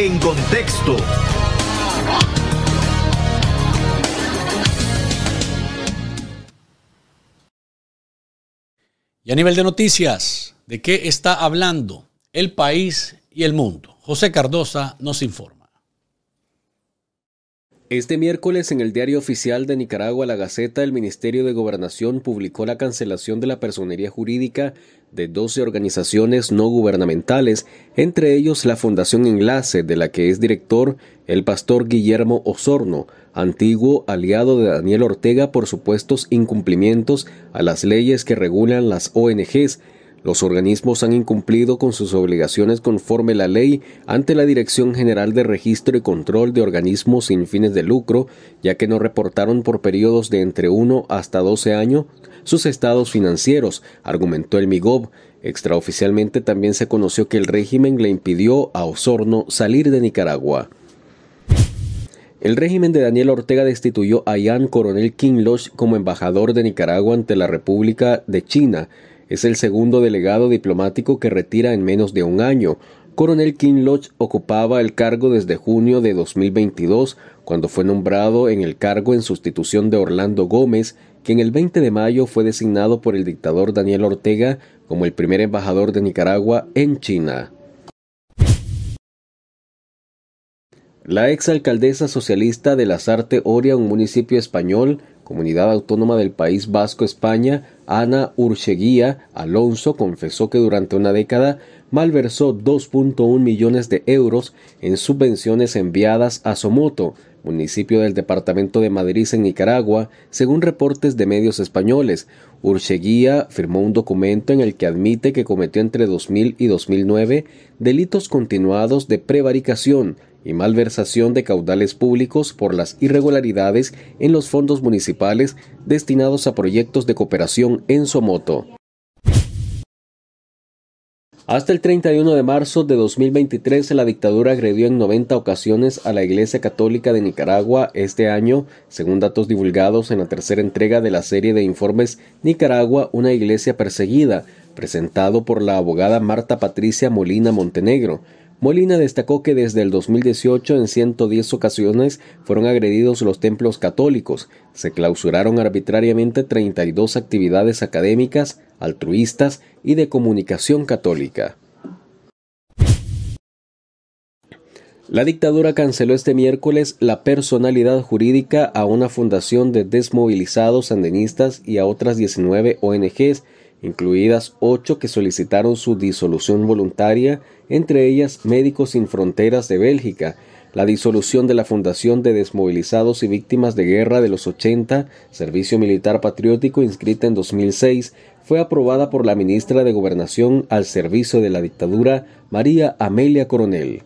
en contexto. Y a nivel de noticias, ¿de qué está hablando el país y el mundo? José Cardosa nos informa. Este miércoles en el diario oficial de Nicaragua La Gaceta, el Ministerio de Gobernación publicó la cancelación de la personería jurídica de 12 organizaciones no gubernamentales, entre ellos la Fundación Enlace, de la que es director el pastor Guillermo Osorno, antiguo aliado de Daniel Ortega por supuestos incumplimientos a las leyes que regulan las ONGs. Los organismos han incumplido con sus obligaciones conforme la ley ante la Dirección General de Registro y Control de Organismos sin fines de lucro, ya que no reportaron por periodos de entre 1 hasta 12 años sus estados financieros, argumentó el MIGOB. Extraoficialmente también se conoció que el régimen le impidió a Osorno salir de Nicaragua. El régimen de Daniel Ortega destituyó a Ian Coronel Kinloch como embajador de Nicaragua ante la República de China. Es el segundo delegado diplomático que retira en menos de un año. Coronel Kinloch ocupaba el cargo desde junio de 2022, cuando fue nombrado en el cargo en sustitución de Orlando Gómez, que en el 20 de mayo fue designado por el dictador Daniel Ortega como el primer embajador de Nicaragua en China. La exalcaldesa socialista de Lasarte, Oria, un municipio español, comunidad autónoma del País Vasco, España, Ana Urcheguía Alonso confesó que durante una década malversó 2.1 millones de euros en subvenciones enviadas a Somoto, municipio del departamento de Madrid en Nicaragua, según reportes de medios españoles. Urcheguía firmó un documento en el que admite que cometió entre 2000 y 2009 delitos continuados de prevaricación y malversación de caudales públicos por las irregularidades en los fondos municipales destinados a proyectos de cooperación en Somoto. Hasta el 31 de marzo de 2023, la dictadura agredió en 90 ocasiones a la Iglesia Católica de Nicaragua este año, según datos divulgados en la tercera entrega de la serie de informes Nicaragua, una iglesia perseguida, presentado por la abogada Marta Patricia Molina Montenegro. Molina destacó que desde el 2018 en 110 ocasiones fueron agredidos los templos católicos, se clausuraron arbitrariamente 32 actividades académicas, altruistas y de comunicación católica. La dictadura canceló este miércoles la personalidad jurídica a una fundación de desmovilizados andenistas y a otras 19 ONGs incluidas ocho que solicitaron su disolución voluntaria, entre ellas Médicos Sin Fronteras de Bélgica, la disolución de la Fundación de Desmovilizados y Víctimas de Guerra de los 80, Servicio Militar Patriótico inscrita en 2006, fue aprobada por la ministra de Gobernación al servicio de la dictadura, María Amelia Coronel.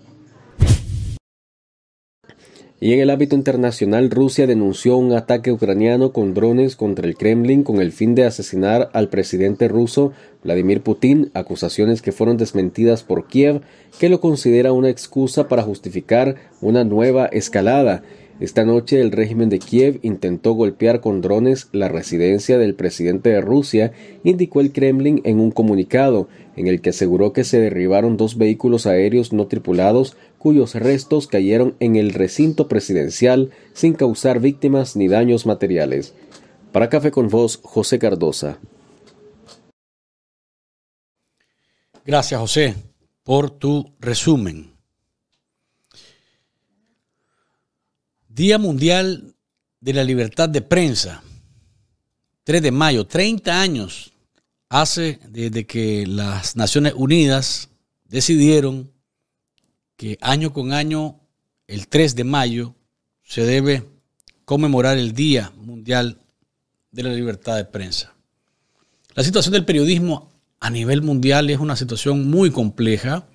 Y en el ámbito internacional, Rusia denunció un ataque ucraniano con drones contra el Kremlin con el fin de asesinar al presidente ruso Vladimir Putin, acusaciones que fueron desmentidas por Kiev, que lo considera una excusa para justificar una nueva escalada. Esta noche el régimen de Kiev intentó golpear con drones la residencia del presidente de Rusia, indicó el Kremlin en un comunicado, en el que aseguró que se derribaron dos vehículos aéreos no tripulados cuyos restos cayeron en el recinto presidencial sin causar víctimas ni daños materiales. Para Café con Voz, José Cardosa. Gracias, José, por tu resumen. Día Mundial de la Libertad de Prensa, 3 de mayo, 30 años hace desde que las Naciones Unidas decidieron que año con año, el 3 de mayo, se debe conmemorar el Día Mundial de la Libertad de Prensa. La situación del periodismo a nivel mundial es una situación muy compleja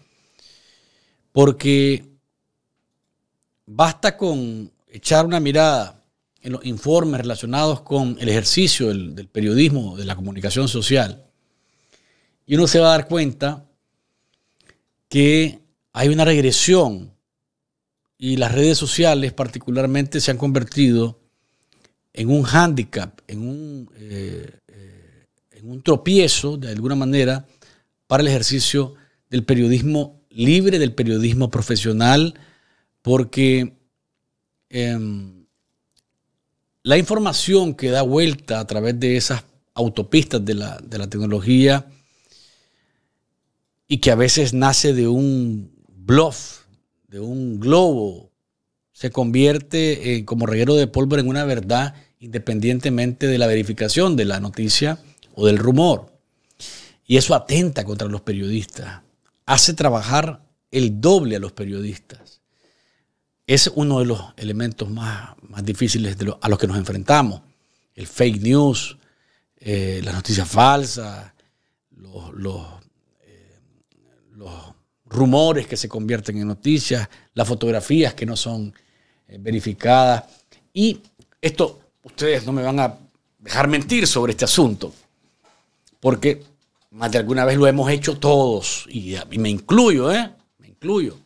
porque basta con echar una mirada en los informes relacionados con el ejercicio del, periodismo, de la comunicación social, y uno se va a dar cuenta que hay una regresión y las redes sociales particularmente se han convertido en un hándicap, en un, eh, eh, en un tropiezo de alguna manera para el ejercicio del periodismo libre, del periodismo profesional, porque Em, la información que da vuelta a través de esas autopistas de la, tecnología y que a veces nace de un bluff, de un globo, se convierte eh, como reguero de pólvora en una verdad independientemente de la verificación de la noticia o del rumor. Y eso atenta contra los periodistas, hace trabajar el doble a los periodistas es uno de los elementos más, más difíciles a los que nos enfrentamos. El fake news, eh, las noticias falsas, los, eh, los, rumores que se convierten en noticias, las fotografías que no son eh, verificadas. Y esto, ustedes no me van a dejar mentir sobre este asunto, porque más de alguna vez lo hemos hecho todos, y, y me incluyo, ¿eh? Me incluyo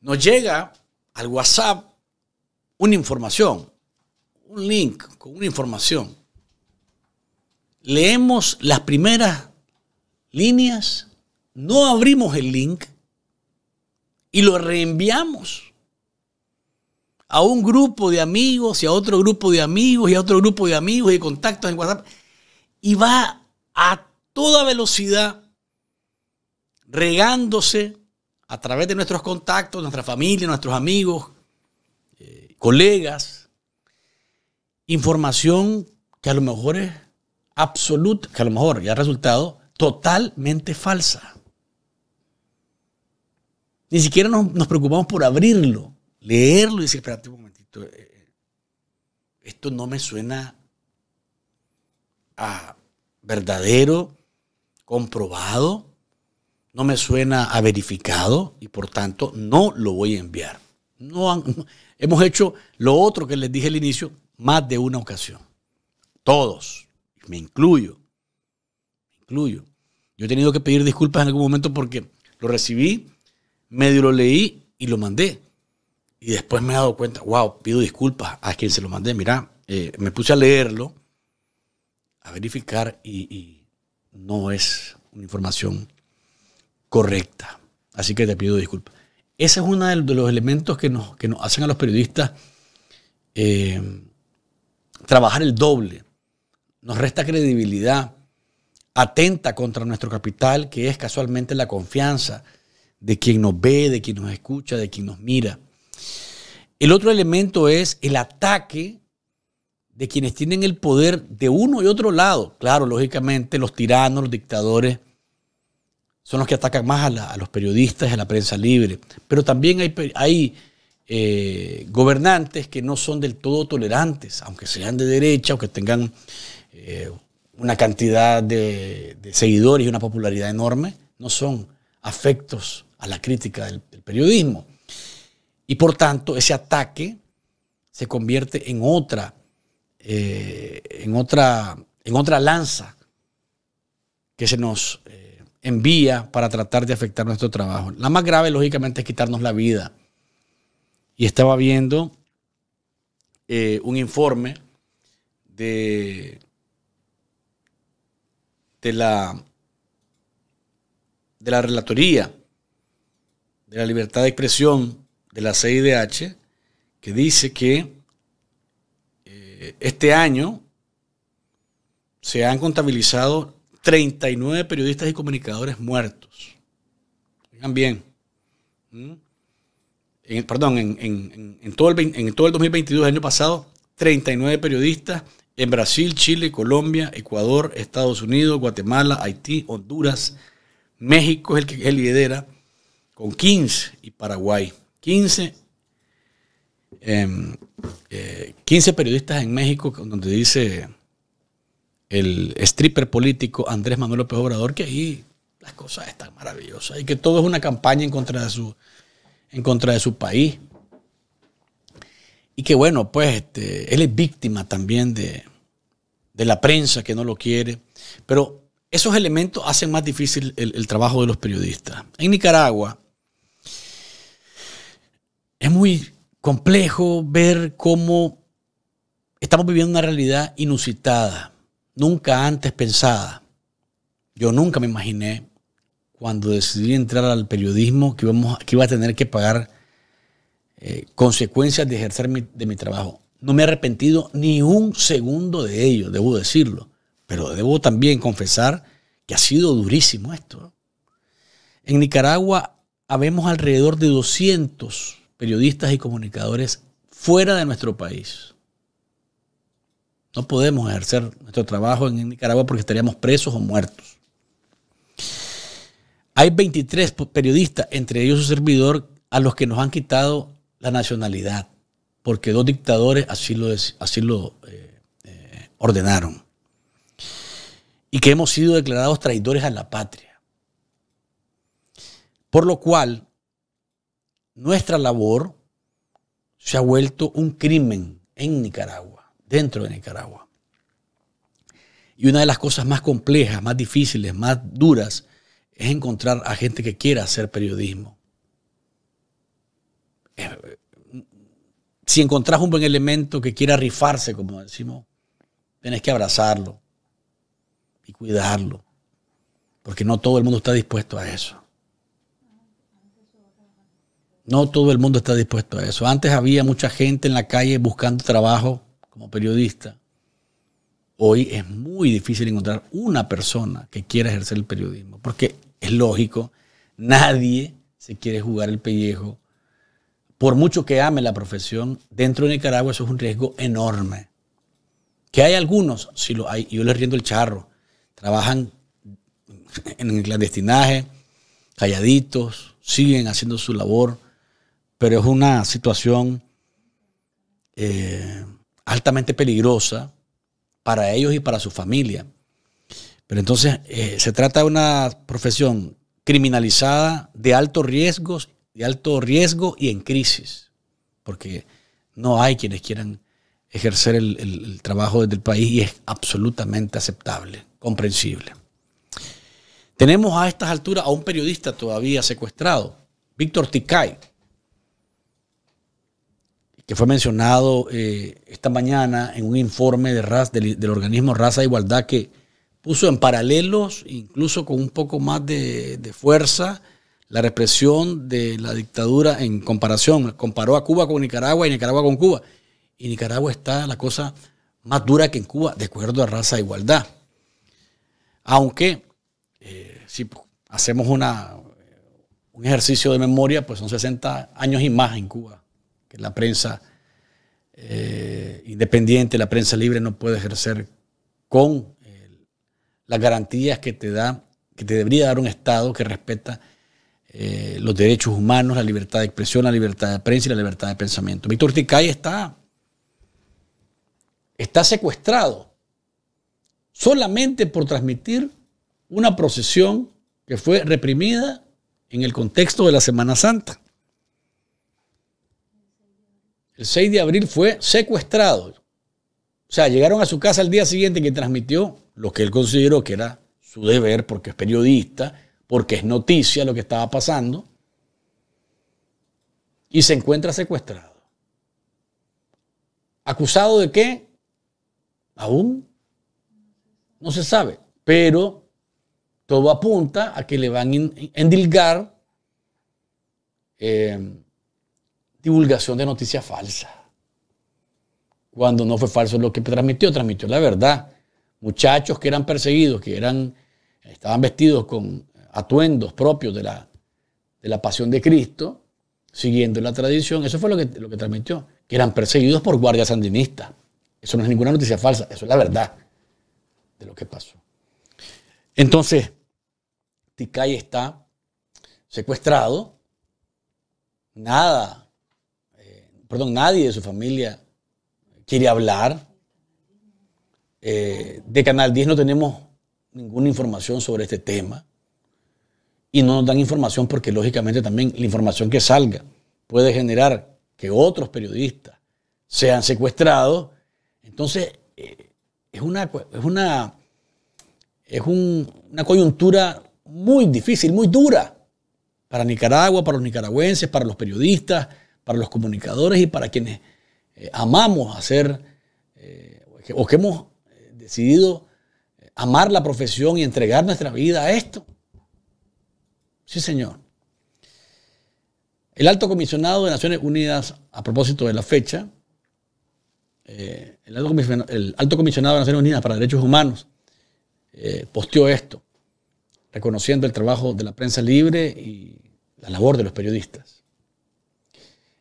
nos llega al WhatsApp una información, un link con una información. Leemos las primeras líneas, no abrimos el link y lo reenviamos a un grupo de amigos y a otro grupo de amigos y a otro grupo de amigos y contactos en WhatsApp. Y va a toda velocidad regándose a través de nuestros contactos, nuestra familia, nuestros amigos, eh, colegas, información que a lo mejor es absoluta, que a lo mejor ya ha resultado totalmente falsa. Ni siquiera nos, preocupamos por abrirlo, leerlo y decir, espérate un momentito, eh, eh, esto no me suena a verdadero, comprobado, no me suena a verificado y por tanto no lo voy a enviar. No hemos hecho lo otro que les dije al inicio más de una ocasión. Todos, me incluyo, me incluyo. Yo he tenido que pedir disculpas en algún momento porque lo recibí, medio lo leí y lo mandé. Y después me he dado cuenta, wow, pido disculpas a quien se lo mandé. Mira, eh, me puse a leerlo, a verificar y no es una información correcta. Así que te pido disculpas. Ese es uno de los elementos que nos, nos hacen a los periodistas eh, trabajar el doble. Nos resta credibilidad, atenta contra nuestro capital, que es casualmente la confianza de quien nos ve, de quien nos escucha, de quien nos mira. El otro elemento es el ataque de quienes tienen el poder de uno y otro lado. Claro, lógicamente, los tiranos, los dictadores, son los que atacan más a, los periodistas, a la prensa libre. Pero también hay, hay eh, gobernantes que no son del todo tolerantes, aunque sean de derecha, o que tengan eh, una cantidad de, seguidores y una popularidad enorme, no son afectos a la crítica del, periodismo. Y por tanto, ese ataque se convierte en otra, eh, en otra, en otra lanza que se nos envía para tratar de afectar nuestro trabajo. La más grave, lógicamente, es quitarnos la vida. Y estaba viendo eh, un informe de, de, la, de la Relatoría de la Libertad de Expresión de la CIDH, que dice que eh, este año se han contabilizado 39 periodistas y comunicadores muertos. Oigan bien. ¿Mm? perdón, en, todo el, en todo el 2022, el año pasado, 39 periodistas en Brasil, Chile, Colombia, Ecuador, Estados Unidos, Guatemala, Haití, Honduras, México es el que lidera con 15 y Paraguay. 15, 15 em, eh, periodistas en México donde dice el stripper político Andrés Manuel López Obrador, que ahí las cosas están maravillosas y que todo es una campaña en contra de su, en contra de su país. Y que bueno, pues este, él es víctima también de, la prensa que no lo quiere. Pero esos elementos hacen más difícil el, trabajo de los periodistas. En Nicaragua es muy complejo ver cómo estamos viviendo una realidad inusitada nunca antes pensada. Yo nunca me imaginé cuando decidí entrar al periodismo que, que iba a tener que pagar eh, consecuencias de ejercer de mi trabajo. No me he arrepentido ni un segundo de ello, debo decirlo. Pero debo también confesar que ha sido durísimo esto. En Nicaragua habemos alrededor de 200 periodistas y comunicadores fuera de nuestro país. No podemos ejercer nuestro trabajo en Nicaragua porque estaríamos presos o muertos. Hay 23 periodistas, entre ellos su servidor, a los que nos han quitado la nacionalidad, porque dos dictadores así lo, así lo eh, eh, ordenaron. Y que hemos sido declarados traidores a la patria. Por lo cual, nuestra labor se ha vuelto un crimen en Nicaragua dentro de Nicaragua. Y una de las cosas más complejas, más difíciles, más duras, es encontrar a gente que quiera hacer periodismo. Eh, si encontrás un buen elemento que quiera rifarse, como decimos, tenés que abrazarlo y cuidarlo, porque no todo el mundo está dispuesto a eso. No todo el mundo está dispuesto a eso. Antes había mucha gente en la calle buscando trabajo como periodista, hoy es muy difícil encontrar una persona que quiera ejercer el periodismo, porque es lógico, nadie se quiere jugar el pellejo. Por mucho que ame la profesión, dentro de Nicaragua eso es un riesgo enorme. Que hay algunos, si lo hay, yo les riendo el charro, trabajan en el clandestinaje, calladitos, siguen haciendo su labor, pero es una situación eh, altamente peligrosa para ellos y para su familia. Pero entonces eh, se trata de una profesión criminalizada de de alto riesgo y en crisis, porque no hay quienes quieran ejercer el, trabajo desde el país y es absolutamente aceptable, comprensible. Tenemos a estas alturas a un periodista todavía secuestrado, Víctor Ticay, que fue mencionado eh, esta mañana en un informe de del, organismo Raza e Igualdad que puso en paralelos, incluso con un poco más de, fuerza, la represión de la dictadura en comparación. Comparó a Cuba con Nicaragua y Nicaragua con Cuba. Y Nicaragua está la cosa más dura que en Cuba, de acuerdo a raza e igualdad. Aunque, eh, si hacemos una, un ejercicio de memoria, pues son 60 años y más en Cuba que la prensa eh, independiente, la prensa libre no puede ejercer con eh, las garantías que te da, que te debería dar un Estado que respeta eh, los derechos humanos, la libertad de expresión, la libertad de prensa y la libertad de pensamiento. Víctor Ticay está, está secuestrado solamente por transmitir una procesión que fue reprimida en el contexto de la Semana Santa el 6 de abril fue secuestrado. O sea, llegaron a su casa el día siguiente que transmitió lo que él consideró que era su deber, porque es periodista, porque es noticia lo que estaba pasando, y se encuentra secuestrado. ¿Acusado de qué? Aún no se sabe, pero todo apunta a que le van a endilgar eh, divulgación de noticias falsas. Cuando no fue falso lo que transmitió, transmitió la verdad. Muchachos que eran perseguidos, que eran, estaban vestidos con atuendos propios de la, de la pasión de Cristo, siguiendo la tradición, eso fue lo que, lo que transmitió, que eran perseguidos por guardias sandinistas. Eso no es ninguna noticia falsa, eso es la verdad de lo que pasó. Entonces, Ticay está secuestrado, nada perdón, nadie de su familia quiere hablar. Eh, de Canal 10 no tenemos ninguna información sobre este tema. Y no nos dan información porque lógicamente también la información que salga puede generar que otros periodistas sean secuestrados. Entonces, eh, es, una, es, una, es una coyuntura muy difícil, muy dura para Nicaragua, para los nicaragüenses, para los periodistas para los comunicadores y para quienes eh, amamos hacer eh, o que hemos eh, decidido amar la profesión y entregar nuestra vida a esto. Sí, señor. El alto comisionado de Naciones Unidas, a propósito de la fecha, el, alto comisionado de Naciones Unidas para Derechos Humanos eh, posteó esto, reconociendo el trabajo de la prensa libre y la labor de los periodistas.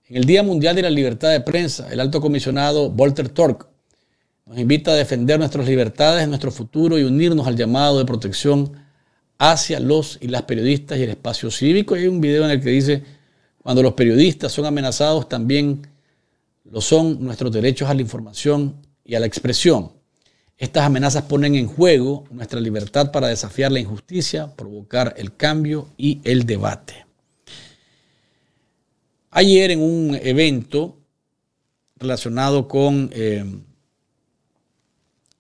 En el Día Mundial de la Libertad de Prensa, el alto comisionado Walter Torque nos invita a defender nuestras libertades, nuestro futuro y unirnos al llamado de protección hacia los y las periodistas y el espacio cívico. hay un video en el que dice, cuando los periodistas son amenazados, también lo son nuestros derechos a la información y a la expresión. Estas amenazas ponen en juego nuestra libertad para desafiar la injusticia, provocar el cambio y el debate. Ayer en un evento relacionado con eh,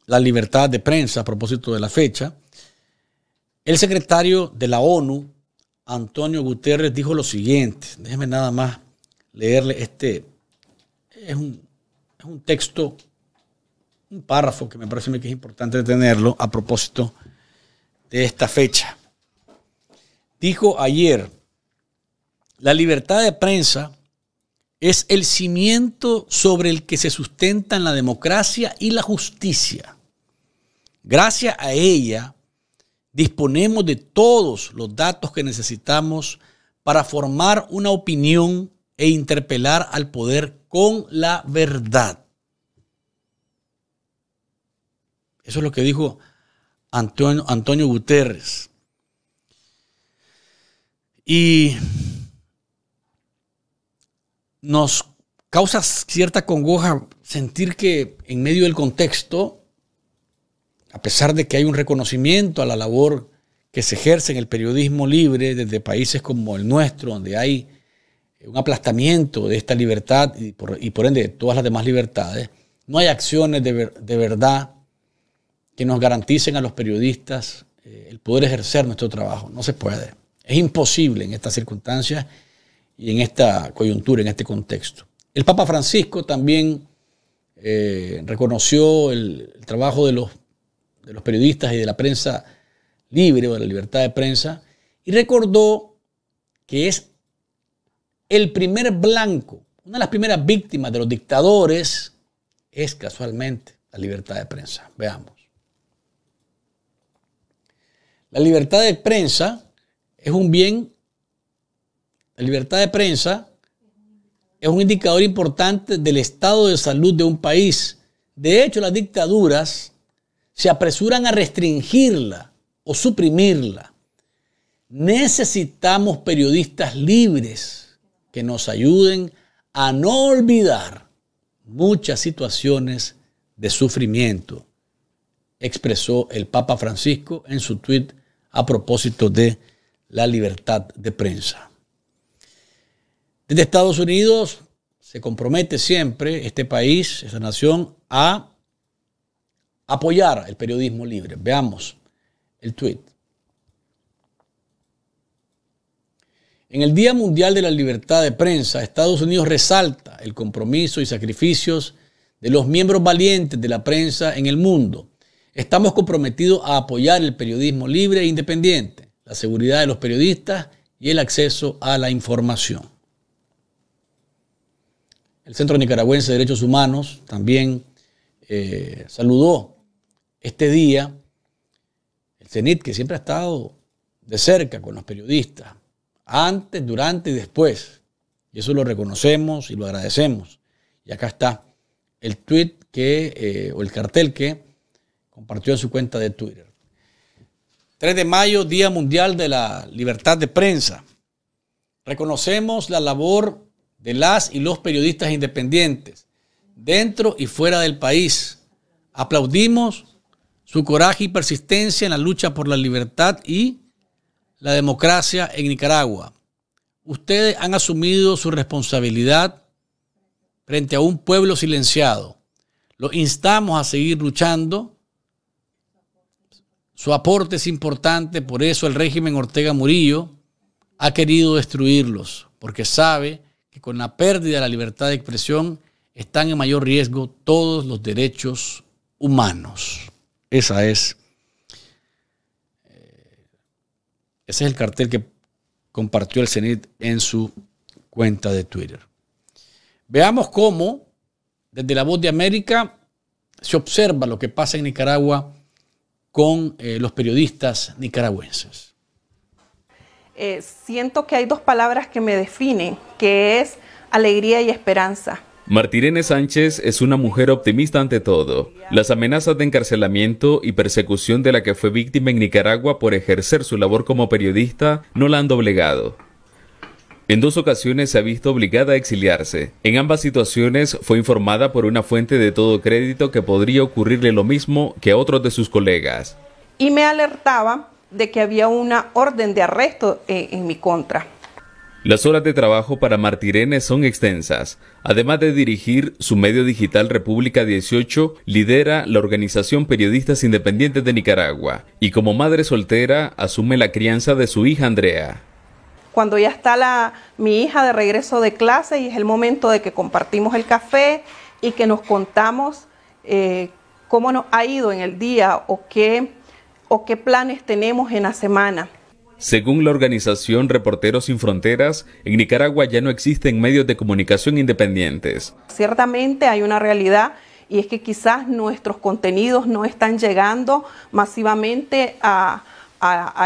la libertad de prensa a propósito de la fecha, el secretario de la ONU, Antonio Guterres, dijo lo siguiente. Déjeme nada más leerle este. Es un, es un texto, un párrafo que me parece que es importante tenerlo a propósito de esta fecha. Dijo ayer, la libertad de prensa es el cimiento sobre el que se sustentan la democracia y la justicia. Gracias a ella disponemos de todos los datos que necesitamos para formar una opinión e interpelar al poder con la verdad. Eso es lo que dijo Antonio, Guterres. Y nos causa cierta congoja sentir que en medio del contexto, a pesar de que hay un reconocimiento a la labor que se ejerce en el periodismo libre desde países como el nuestro, donde hay un aplastamiento de esta libertad y por, ende de todas las demás libertades, no hay acciones de, verdad que nos garanticen a los periodistas eh, el poder ejercer nuestro trabajo. No se puede. Es imposible en estas circunstancias y en esta coyuntura, en este contexto. El Papa Francisco también eh, reconoció el, trabajo de los, de los periodistas y de la prensa libre o de la libertad de prensa y recordó que es el primer blanco, una de las primeras víctimas de los dictadores es casualmente la libertad de prensa. Veamos. La libertad de prensa es un bien la libertad de prensa es un indicador importante del estado de salud de un país. De hecho, las dictaduras se apresuran a restringirla o suprimirla. Necesitamos periodistas libres que nos ayuden a no olvidar muchas situaciones de sufrimiento, expresó el Papa Francisco en su tuit a propósito de la libertad de prensa. Desde Estados Unidos se compromete siempre este país, esta nación, a apoyar el periodismo libre. Veamos el tweet. En el Día Mundial de la Libertad de Prensa, Estados Unidos resalta el compromiso y sacrificios de los miembros valientes de la prensa en el mundo. Estamos comprometidos a apoyar el periodismo libre e independiente, la seguridad de los periodistas y el acceso a la información el Centro Nicaragüense de Derechos Humanos también eh, saludó este día el CENIT, que siempre ha estado de cerca con los periodistas, antes, durante y después. Y eso lo reconocemos y lo agradecemos. Y acá está el tweet que, eh, o el cartel que compartió en su cuenta de Twitter. 3 de mayo, Día Mundial de la Libertad de Prensa. Reconocemos la labor de las y los periodistas independientes, dentro y fuera del país. Aplaudimos su coraje y persistencia en la lucha por la libertad y la democracia en Nicaragua. Ustedes han asumido su responsabilidad frente a un pueblo silenciado. Los instamos a seguir luchando. Su aporte es importante, por eso el régimen Ortega Murillo ha querido destruirlos, porque sabe con la pérdida de la libertad de expresión están en mayor riesgo todos los derechos humanos. Esa es. Eh, ese es el cartel que compartió el CENIT en su cuenta de Twitter. Veamos cómo desde la voz de América se observa lo que pasa en Nicaragua con eh, los periodistas nicaragüenses. Eh, siento que hay dos palabras que me definen, que es alegría y esperanza. Martirene Sánchez es una mujer optimista ante todo. Las amenazas de encarcelamiento y persecución de la que fue víctima en Nicaragua por ejercer su labor como periodista no la han doblegado. En dos ocasiones se ha visto obligada a exiliarse. En ambas situaciones fue informada por una fuente de todo crédito que podría ocurrirle lo mismo que a otros de sus colegas. Y me alertaba de que había una orden de arresto eh, en mi contra. Las horas de trabajo para Martirene son extensas. Además de dirigir su medio digital República 18, lidera la organización Periodistas Independientes de Nicaragua y como madre soltera asume la crianza de su hija Andrea. Cuando ya está la, mi hija de regreso de clase y es el momento de que compartimos el café y que nos contamos eh, cómo nos ha ido en el día o qué o qué planes tenemos en la semana. Según la organización Reporteros Sin Fronteras, en Nicaragua ya no existen medios de comunicación independientes. Ciertamente hay una realidad y es que quizás nuestros contenidos no están llegando masivamente a,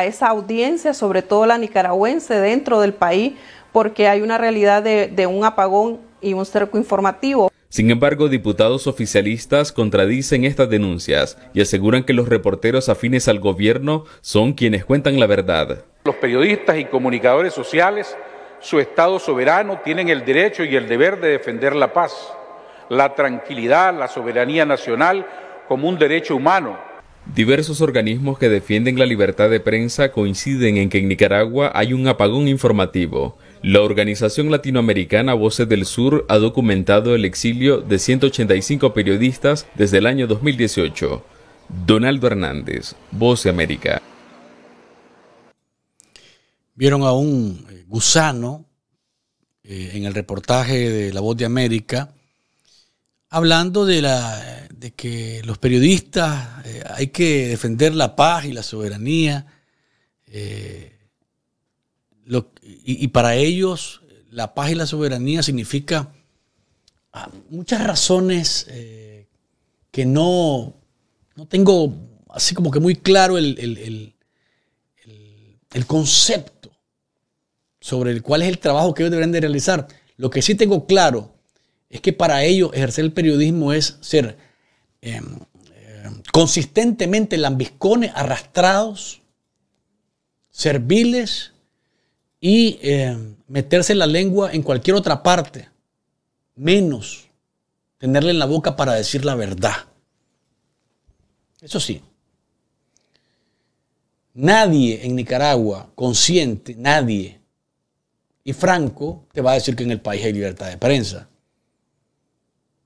esa audiencia, sobre todo la nicaragüense dentro del país, porque hay una realidad de un apagón y un cerco informativo. Sin embargo, diputados oficialistas contradicen estas denuncias y aseguran que los reporteros afines al gobierno son quienes cuentan la verdad. Los periodistas y comunicadores sociales, su Estado soberano, tienen el derecho y el deber de defender la paz, la tranquilidad, la soberanía nacional como un derecho humano. Diversos organismos que defienden la libertad de prensa coinciden en que en Nicaragua hay un apagón informativo. La organización latinoamericana Voces del Sur ha documentado el exilio de 185 periodistas desde el año 2018. Donaldo Hernández, Voce América. Vieron a un eh, gusano eh, en el reportaje de La Voz de América hablando de, que los periodistas eh, hay que defender la paz y la soberanía y, para ellos la paz y la soberanía significa ah, muchas razones eh, que no, no tengo así como que muy claro el, concepto sobre el cual es el trabajo que ellos deberían de realizar. Lo que sí tengo claro es que para ellos ejercer el periodismo es ser em, em, consistentemente lambiscones, arrastrados, serviles, y eh, meterse la lengua en cualquier otra parte, menos tenerla en la boca para decir la verdad. Eso sí, nadie en Nicaragua consciente, nadie, y Franco te va a decir que en el país hay libertad de prensa.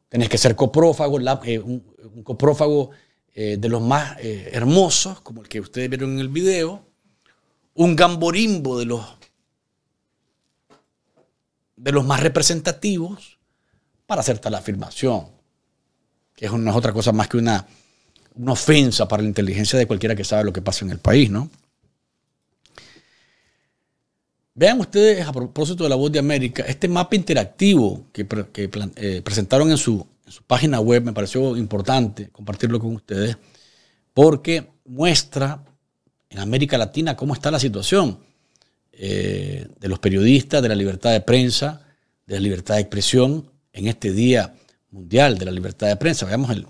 Tienes que ser coprófago, eh, un, coprófago eh, de los más hermosos, como el que ustedes vieron en el video, un gamborimbo de los de los más representativos para hacer tal afirmación, que no es otra cosa más que una, ofensa para la inteligencia de cualquiera que sabe lo que pasa en el país, ¿no? Vean ustedes, a propósito de la Voz de América, este mapa interactivo que, eh, presentaron en su, página web, me pareció importante compartirlo con ustedes, porque muestra en América Latina cómo está la situación. Eh, de los periodistas, de la libertad de prensa, de la libertad de expresión en este Día Mundial de la Libertad de Prensa. Veamos el,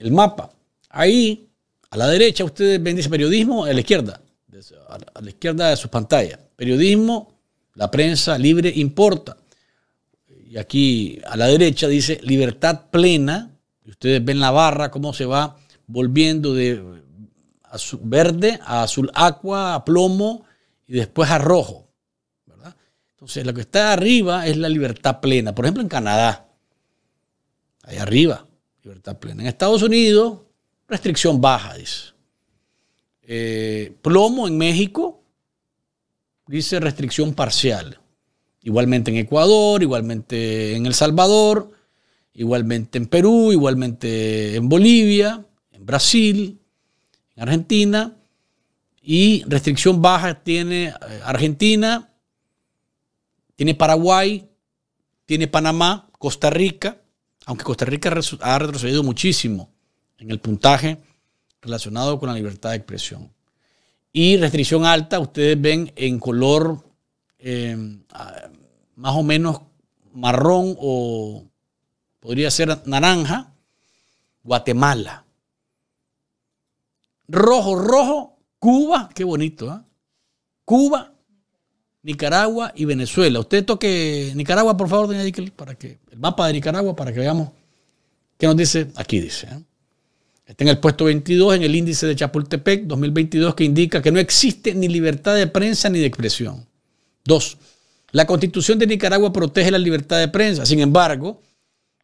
el mapa. Ahí, a la derecha, ustedes ven, dice periodismo, a la izquierda, a la izquierda de sus pantallas. Periodismo, la prensa libre importa. Y aquí a la derecha dice libertad plena. ustedes ven la barra, cómo se va volviendo de azul verde a azul agua, a plomo, y después a rojo. ¿verdad? Entonces, lo que está arriba es la libertad plena. Por ejemplo, en Canadá, ahí arriba, libertad plena. En Estados Unidos, restricción baja, dice. Eh, plomo en México, dice restricción parcial. Igualmente en Ecuador, igualmente en El Salvador, igualmente en Perú, igualmente en Bolivia, en Brasil, en Argentina. Y restricción baja tiene eh, Argentina, tiene Paraguay, tiene Panamá, Costa Rica, aunque Costa Rica ha retrocedido muchísimo en el puntaje relacionado con la libertad de expresión. Y restricción alta, ustedes ven en color em, más o menos marrón o podría ser naranja, Guatemala. Rojo, rojo, Cuba, qué bonito, ¿ah? Cuba, Nicaragua y Venezuela. Usted toque Nicaragua, por favor, doña Dickel, para que el mapa de Nicaragua, para que veamos qué nos dice. Aquí dice. ¿eh? Está en el puesto 22 en el índice de Chapultepec 2022 que indica que no existe ni libertad de prensa ni de expresión. Dos, la constitución de Nicaragua protege la libertad de prensa. Sin embargo,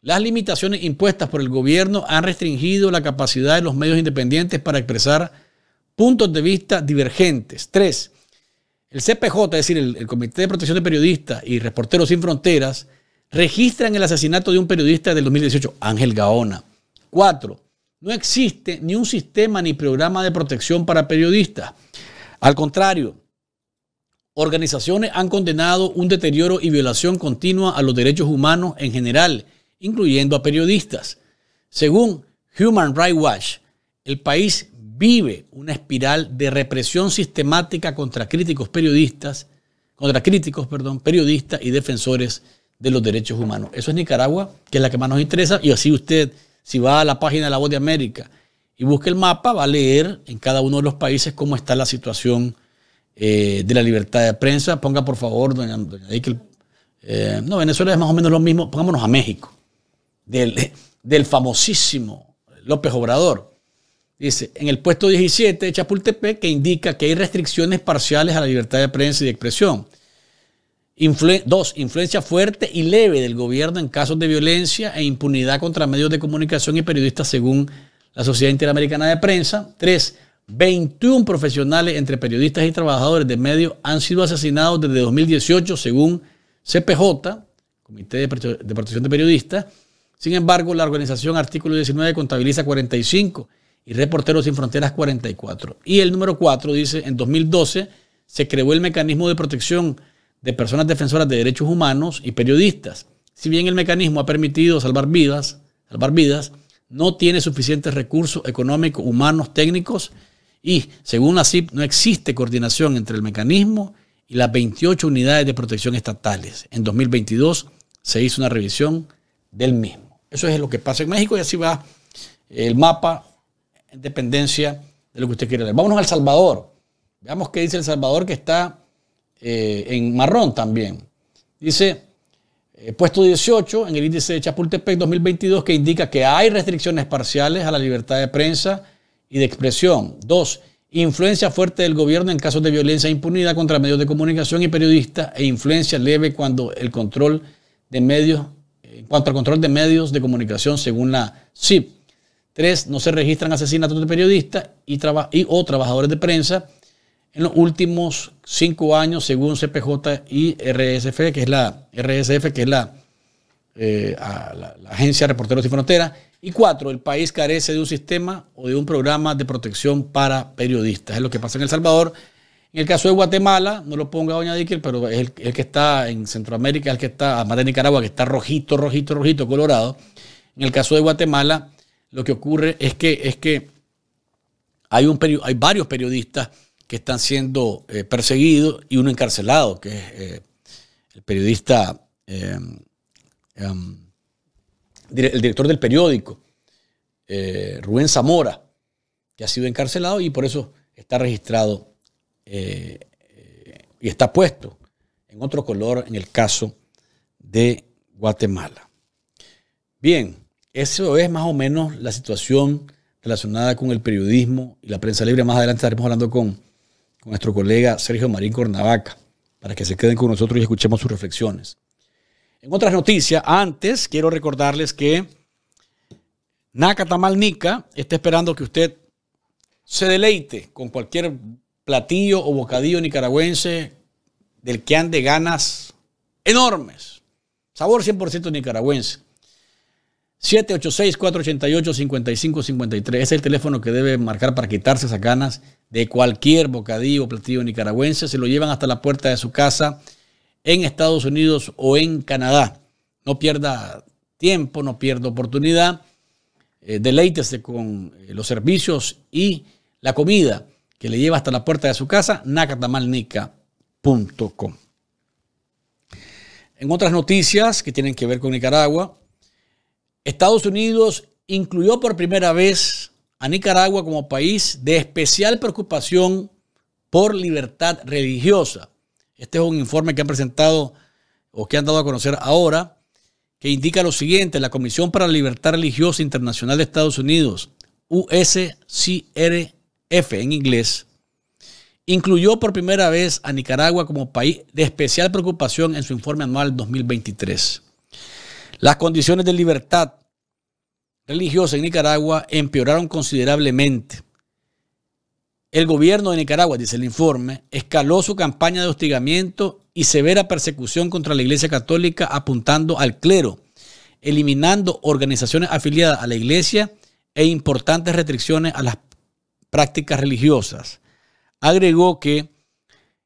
las limitaciones impuestas por el gobierno han restringido la capacidad de los medios independientes para expresar puntos de vista divergentes. Tres, el CPJ, es decir, el, Comité de Protección de Periodistas y Reporteros Sin Fronteras, registran el asesinato de un periodista del 2018, Ángel Gaona. 4. no existe ni un sistema ni programa de protección para periodistas. Al contrario, organizaciones han condenado un deterioro y violación continua a los derechos humanos en general, incluyendo a periodistas. Según Human Rights Watch, el país vive una espiral de represión sistemática contra críticos periodistas, contra críticos, perdón, periodistas y defensores de los derechos humanos. Eso es Nicaragua, que es la que más nos interesa, y así usted, si va a la página de la Voz de América y busca el mapa, va a leer en cada uno de los países cómo está la situación eh, de la libertad de prensa. Ponga, por favor, doña, doña eh, no, Venezuela es más o menos lo mismo, pongámonos a México, del, del famosísimo López Obrador. Dice, en el puesto 17 de Chapultepec, que indica que hay restricciones parciales a la libertad de prensa y de expresión. dos, influencia fuerte y leve del gobierno en casos de violencia e impunidad contra medios de comunicación y periodistas según la Sociedad Interamericana de Prensa. Tres, 21 profesionales entre periodistas y trabajadores de medios han sido asesinados desde 2018 según CPJ, Comité de Protección de Periodistas. Sin embargo, la organización artículo 19 contabiliza 45 y Reporteros Sin Fronteras 44. Y el número 4 dice, en 2012 se creó el mecanismo de protección de personas defensoras de derechos humanos y periodistas. Si bien el mecanismo ha permitido salvar vidas, salvar vidas, no tiene suficientes recursos económicos, humanos, técnicos y, según la CIP, no existe coordinación entre el mecanismo y las 28 unidades de protección estatales. En 2022 se hizo una revisión del mismo. Eso es lo que pasa en México y así va el mapa dependencia de lo que usted quiere leer. Vámonos al Salvador. Veamos qué dice El Salvador, que está eh, en marrón también. Dice, eh, puesto 18 en el índice de Chapultepec 2022, que indica que hay restricciones parciales a la libertad de prensa y de expresión. Dos, influencia fuerte del gobierno en casos de violencia impunidad contra medios de comunicación y periodistas e influencia leve cuando el control de medios, en cuanto al control de medios de comunicación según la CIP. Tres, no se registran asesinatos de periodistas y, o trabajadores de prensa en los últimos cinco años, según CPJ y RSF, que es la RSF, que es la, eh, agencia Reporteros y Fronteras. Y cuatro, el país carece de un sistema o de un programa de protección para periodistas. Es lo que pasa en El Salvador. En el caso de Guatemala, no lo ponga Doña Dickel, pero es el, que está en Centroamérica, el que está, además de Nicaragua, que está rojito, rojito, rojito, colorado. En el caso de Guatemala, lo que ocurre es que, es que hay, varios periodistas que están siendo eh, perseguidos y uno encarcelado, que es eh, el periodista, eh, em, el director del periódico, Rubén Zamora, que ha sido encarcelado y por eso está registrado y está puesto en otro color en el caso de Guatemala. Bien. Eso es más o menos la situación relacionada con el periodismo y la prensa libre. Más adelante estaremos hablando con, nuestro colega Sergio Marín Cornavaca para que se queden con nosotros y escuchemos sus reflexiones. En otras noticias, antes quiero recordarles que NACA Tamalnica Nica está esperando que usted se deleite con cualquier platillo o bocadillo nicaragüense del que ande ganas enormes. Sabor 100% nicaragüense. 786-488-5553. Es el teléfono que debe marcar para quitarse esas ganas de cualquier bocadillo o platillo nicaragüense. Se lo llevan hasta la puerta de su casa en Estados Unidos o en Canadá. No pierda tiempo, no pierda oportunidad. Eh, deleítese con eh, los servicios y la comida que le lleva hasta la puerta de su casa, nacatamalnica.com. En otras noticias que tienen que ver con Nicaragua, Estados Unidos incluyó por primera vez a Nicaragua como país de especial preocupación por libertad religiosa. Este es un informe que han presentado o que han dado a conocer ahora, que indica lo siguiente, la Comisión para la Libertad Religiosa Internacional de Estados Unidos, USCRF en inglés, incluyó por primera vez a Nicaragua como país de especial preocupación en su informe anual 2023. Las condiciones de libertad religiosa en Nicaragua empeoraron considerablemente. El gobierno de Nicaragua, dice el informe, escaló su campaña de hostigamiento y severa persecución contra la Iglesia Católica apuntando al clero, eliminando organizaciones afiliadas a la Iglesia e importantes restricciones a las prácticas religiosas. Agregó que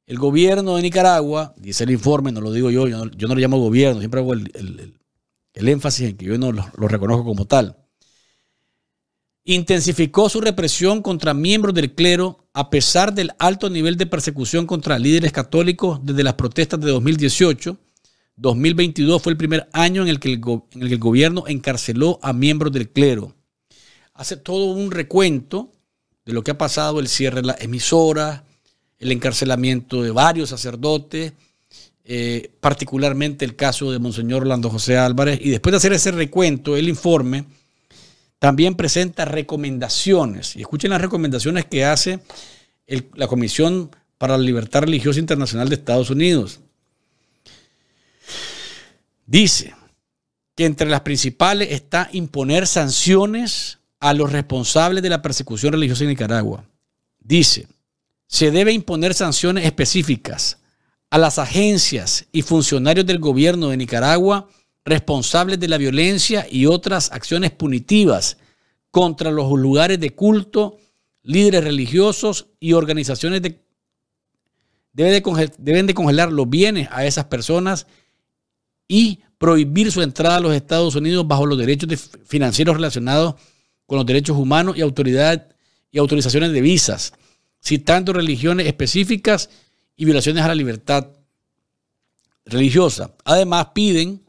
el gobierno de Nicaragua, dice el informe, no lo digo yo, yo no, lo llamo gobierno, siempre hago el el énfasis en que yo no lo, reconozco como tal, intensificó su represión contra miembros del clero a pesar del alto nivel de persecución contra líderes católicos desde las protestas de 2018. 2022 fue el primer año en el que el, en el, que el gobierno encarceló a miembros del clero. Hace todo un recuento de lo que ha pasado, el cierre de la emisora, el encarcelamiento de varios sacerdotes, eh, particularmente el caso de Monseñor Orlando José Álvarez. Y después de hacer ese recuento, el informe también presenta recomendaciones. Y escuchen las recomendaciones que hace la Comisión para la Libertad Religiosa Internacional de Estados Unidos. Dice que entre las principales está imponer sanciones a los responsables de la persecución religiosa en Nicaragua. Dice, se debe imponer sanciones específicas a las agencias y funcionarios del gobierno de Nicaragua responsables de la violencia y otras acciones punitivas contra los lugares de culto, líderes religiosos y organizaciones de, deben, de congelar, los bienes a esas personas y prohibir su entrada a los Estados Unidos bajo los derechos financieros relacionados con los derechos humanos y autoridad y autorizaciones de visas, citando religiones específicas y violaciones a la libertad religiosa. Además, piden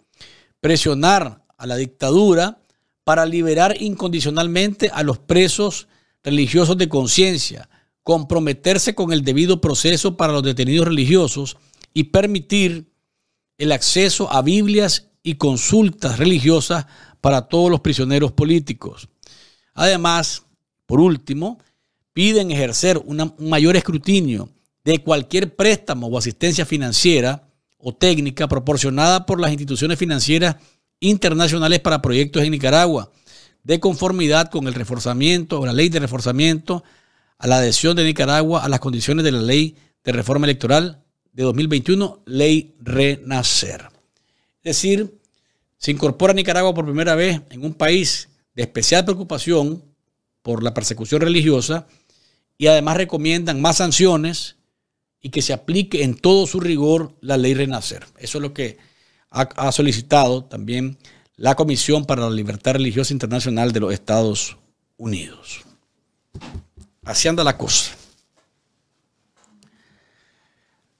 presionar a la dictadura para liberar incondicionalmente a los presos religiosos de conciencia, comprometerse con el debido proceso para los detenidos religiosos y permitir el acceso a Biblias y consultas religiosas para todos los prisioneros políticos. Además, por último, piden ejercer un mayor escrutinio de cualquier préstamo o asistencia financiera o técnica proporcionada por las instituciones financieras internacionales para proyectos en Nicaragua, de conformidad con el reforzamiento o la ley de reforzamiento a la adhesión de Nicaragua a las condiciones de la ley de reforma electoral de 2021, ley Renacer. Es decir, se incorpora Nicaragua por primera vez en un país de especial preocupación por la persecución religiosa y además recomiendan más sanciones y que se aplique en todo su rigor la ley Renacer. Eso es lo que ha, solicitado también la Comisión para la Libertad Religiosa Internacional de los Estados Unidos. Así anda la cosa.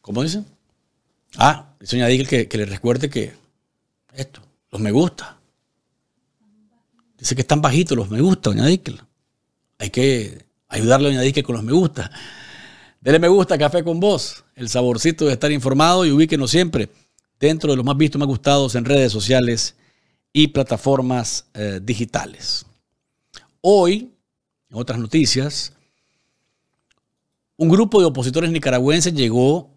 ¿Cómo dice? Ah, dice doña que, le recuerde que esto, los me gusta. Dice que están bajitos los me gusta, doña Díquel. Hay que ayudarle a doña Díquel con los me gusta. Dele me gusta Café con Vos, el saborcito de estar informado y ubíquenos siempre dentro de los más vistos, más gustados en redes sociales y plataformas eh, digitales. Hoy, en otras noticias, un grupo de opositores nicaragüenses llegó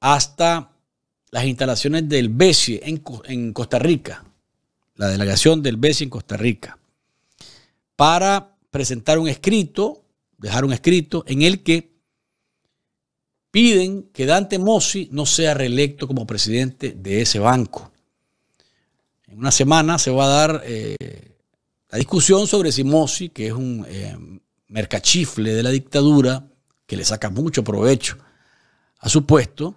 hasta las instalaciones del BESI en, en Costa Rica, la delegación del BESI en Costa Rica, para presentar un escrito, dejar un escrito en el que piden que Dante Mossi no sea reelecto como presidente de ese banco. En una semana se va a dar eh, la discusión sobre si Mossi, que es un eh, mercachifle de la dictadura, que le saca mucho provecho a su puesto,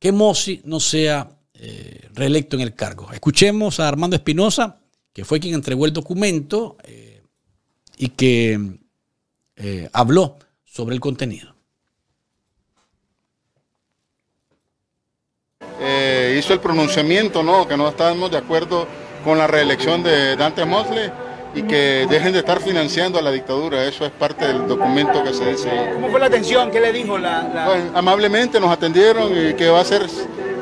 que Mossi no sea eh, reelecto en el cargo. Escuchemos a Armando Espinosa, que fue quien entregó el documento y que habló sobre el contenido. hizo el pronunciamiento, ¿no? que no estábamos de acuerdo con la reelección de Dante Mosley y que dejen de estar financiando a la dictadura. Eso es parte del documento que se dice. ¿Cómo fue la atención? ¿Qué le dijo la...? Pues, amablemente nos atendieron y que va a ser,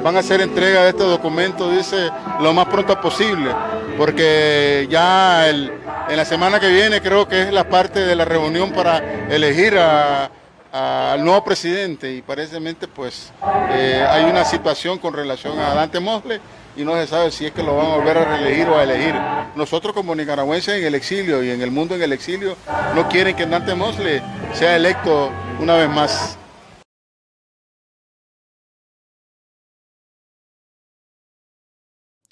van a hacer entrega de este documento, dice, lo más pronto posible, porque ya en la semana que viene creo que es la parte de la reunión para elegir a al nuevo presidente y parecemente pues eh, hay una situación con relación a Dante Mosley y no se sabe si es que lo van a volver a reelegir o a elegir. Nosotros como nicaragüenses en el exilio y en el mundo en el exilio no quieren que Dante Mosley sea electo una vez más.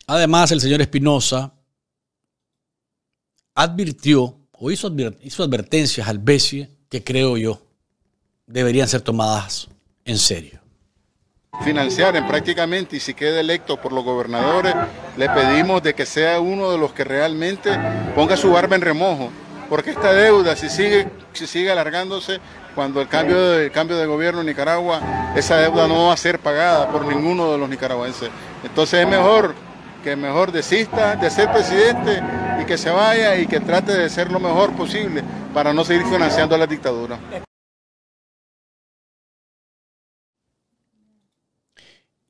Además, el señor Espinosa advirtió o hizo, hizo advertencias al BESIE que creo yo deberían ser tomadas en serio. Financiar en prácticamente y si queda electo por los gobernadores, le pedimos de que sea uno de los que realmente ponga su barba en remojo, porque esta deuda, si sigue, si sigue alargándose, cuando el cambio, de, cambio de gobierno en Nicaragua, esa deuda no va a ser pagada por ninguno de los nicaragüenses. Entonces es mejor que mejor desista de ser presidente y que se vaya y que trate de ser lo mejor posible para no seguir financiando la dictadura.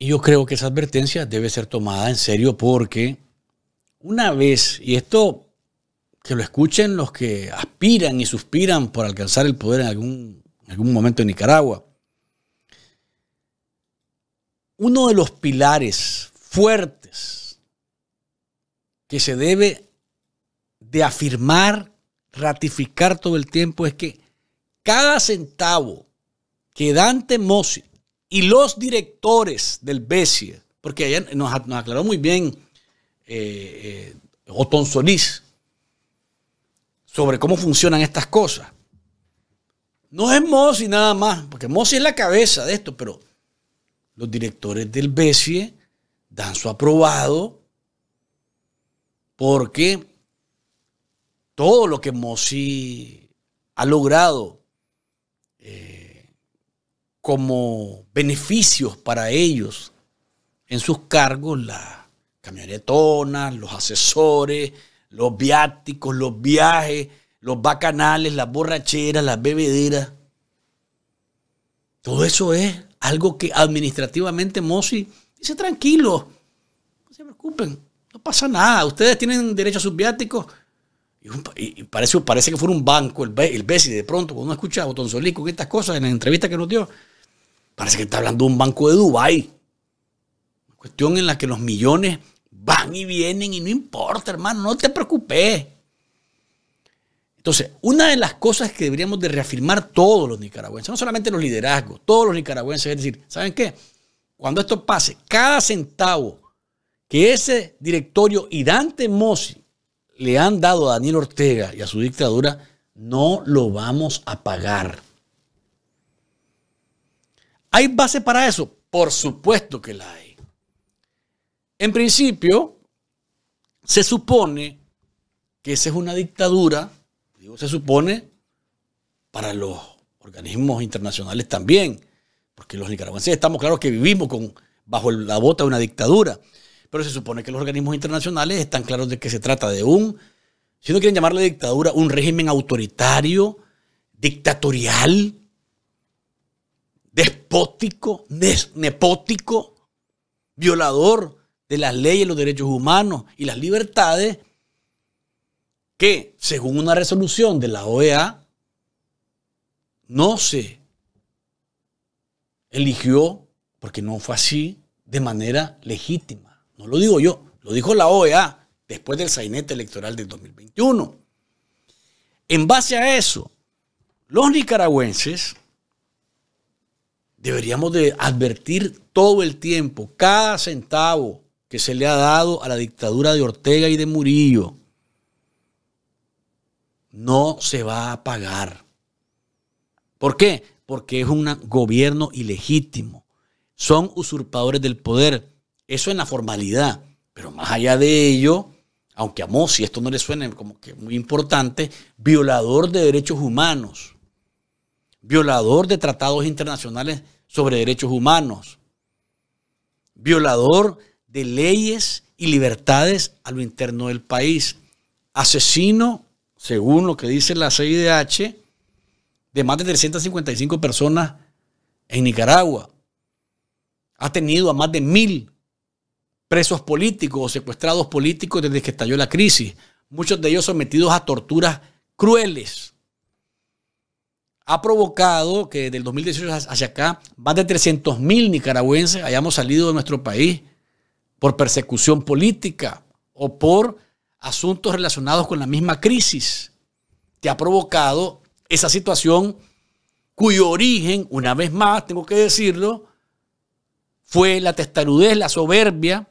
Y yo creo que esa advertencia debe ser tomada en serio porque una vez, y esto que lo escuchen los que aspiran y suspiran por alcanzar el poder en algún, algún momento en Nicaragua, uno de los pilares fuertes que se debe de afirmar, ratificar todo el tiempo es que cada centavo que Dante Mossi y los directores del BESIE, porque ayer nos, aclaró muy bien eh, eh, Otón Solís sobre cómo funcionan estas cosas. No es Mossi nada más, porque Mossi es la cabeza de esto, pero los directores del BESIE dan su aprobado porque todo lo que Mossi ha logrado eh, como beneficios para ellos en sus cargos la camionetonas, los asesores, los viáticos, los viajes, los bacanales, las borracheras, las bebederas. Todo eso es algo que administrativamente Mossi dice tranquilo, no se preocupen, no pasa nada, ustedes tienen derecho a sus viáticos. Y, parece, parece que fuera un banco, el, el de pronto, cuando uno escucha a que con estas cosas en la entrevista que nos dio, Parece que está hablando de un banco de Dubái. cuestión en la que los millones van y vienen y no importa, hermano, no te preocupes. Entonces, una de las cosas que deberíamos de reafirmar todos los nicaragüenses, no solamente los liderazgos, todos los nicaragüenses, es decir, ¿saben qué? Cuando esto pase, cada centavo que ese directorio y Dante Mossi le han dado a Daniel Ortega y a su dictadura, no lo vamos a pagar. ¿Hay base para eso? Por supuesto que la hay. En principio, se supone que esa es una dictadura, digo, se supone para los organismos internacionales también, porque los nicaragüenses estamos claros que vivimos con, bajo la bota de una dictadura, pero se supone que los organismos internacionales están claros de que se trata de un, si no quieren llamarle dictadura, un régimen autoritario, dictatorial, despótico, nepótico, violador de las leyes, los derechos humanos y las libertades, que según una resolución de la OEA, no se eligió, porque no fue así, de manera legítima. No lo digo yo, lo dijo la OEA después del sainete electoral del 2021. En base a eso, los nicaragüenses deberíamos de advertir todo el tiempo, cada centavo que se le ha dado a la dictadura de Ortega y de Murillo, no se va a pagar. ¿Por qué? Porque es un gobierno ilegítimo. Son usurpadores del poder. Eso en la formalidad. Pero más allá de ello, aunque a Mossi esto no le suene como que muy importante, violador de derechos humanos violador de tratados internacionales sobre derechos humanos, violador de leyes y libertades a lo interno del país, asesino, según lo que dice la CIDH, de más de 355 personas en Nicaragua. Ha tenido a más de mil presos políticos o secuestrados políticos desde que estalló la crisis, muchos de ellos sometidos a torturas crueles ha provocado que del 2018 hacia acá más de 300.000 nicaragüenses hayamos salido de nuestro país por persecución política o por asuntos relacionados con la misma crisis que ha provocado esa situación cuyo origen, una vez más, tengo que decirlo, fue la testarudez, la soberbia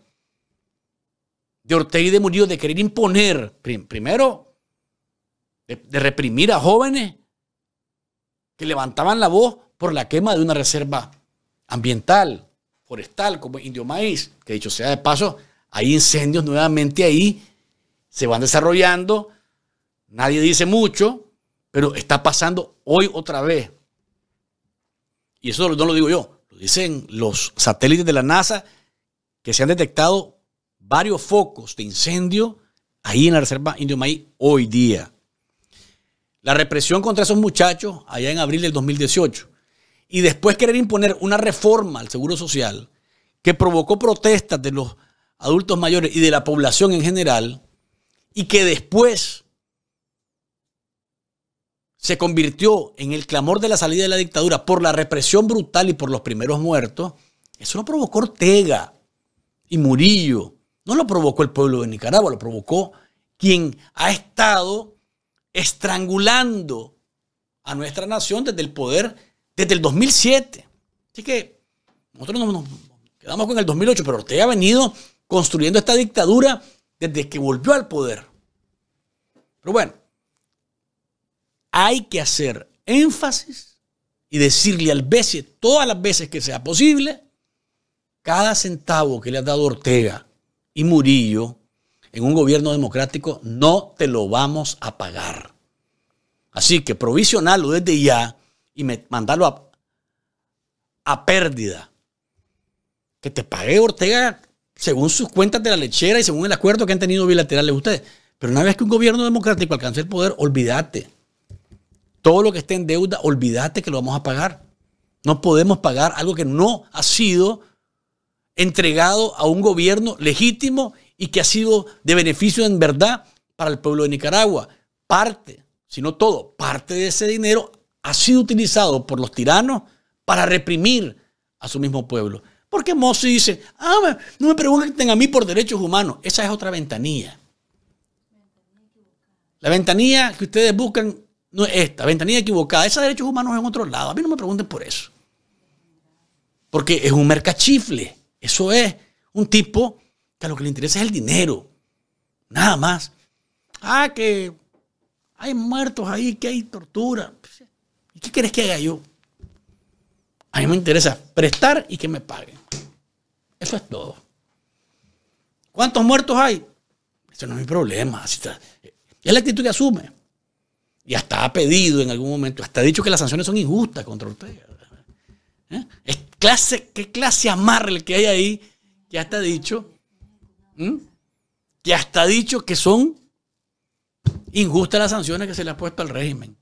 de Ortega y de Murillo de querer imponer, primero, de reprimir a jóvenes que levantaban la voz por la quema de una reserva ambiental, forestal, como Indio Maíz, que dicho sea de paso, hay incendios nuevamente ahí, se van desarrollando, nadie dice mucho, pero está pasando hoy otra vez. Y eso no lo digo yo, lo dicen los satélites de la NASA que se han detectado varios focos de incendio ahí en la reserva Indio Maíz hoy día. La represión contra esos muchachos allá en abril del 2018. Y después querer imponer una reforma al Seguro Social que provocó protestas de los adultos mayores y de la población en general y que después se convirtió en el clamor de la salida de la dictadura por la represión brutal y por los primeros muertos, eso no provocó Ortega y Murillo. No lo provocó el pueblo de Nicaragua, lo provocó quien ha estado estrangulando a nuestra nación desde el poder, desde el 2007. Así que nosotros nos, quedamos con el 2008, pero Ortega ha venido construyendo esta dictadura desde que volvió al poder. Pero bueno, hay que hacer énfasis y decirle al BCE todas las veces que sea posible, cada centavo que le ha dado Ortega y Murillo en un gobierno democrático, no te lo vamos a pagar. Así que provisionalo desde ya y me, mandalo a, a pérdida. Que te pague Ortega según sus cuentas de la lechera y según el acuerdo que han tenido bilaterales ustedes. Pero una vez que un gobierno democrático alcance el poder, olvídate. Todo lo que esté en deuda, olvídate que lo vamos a pagar. No podemos pagar algo que no ha sido entregado a un gobierno legítimo y que ha sido de beneficio en verdad para el pueblo de Nicaragua. Parte, si no todo, parte de ese dinero ha sido utilizado por los tiranos para reprimir a su mismo pueblo. Porque Mossi dice, ah, no me pregunten a mí por derechos humanos. Esa es otra ventanilla. La ventanilla que ustedes buscan no es esta, ventanilla equivocada. Esa de derechos humanos es en otro lado. A mí no me pregunten por eso. Porque es un mercachifle. Eso es un tipo que lo que le interesa es el dinero, nada más. Ah, que hay muertos ahí, que hay tortura. ¿Y qué quieres que haga yo? A mí me interesa prestar y que me paguen. Eso es todo. ¿Cuántos muertos hay? Eso no es mi problema. Es la actitud que asume. Y hasta ha pedido en algún momento, hasta ha dicho que las sanciones son injustas contra usted. ¿Eh? clase, qué clase amarre el que hay ahí que hasta ha dicho ¿Mm? Que hasta ha dicho que son injustas las sanciones que se le ha puesto al régimen.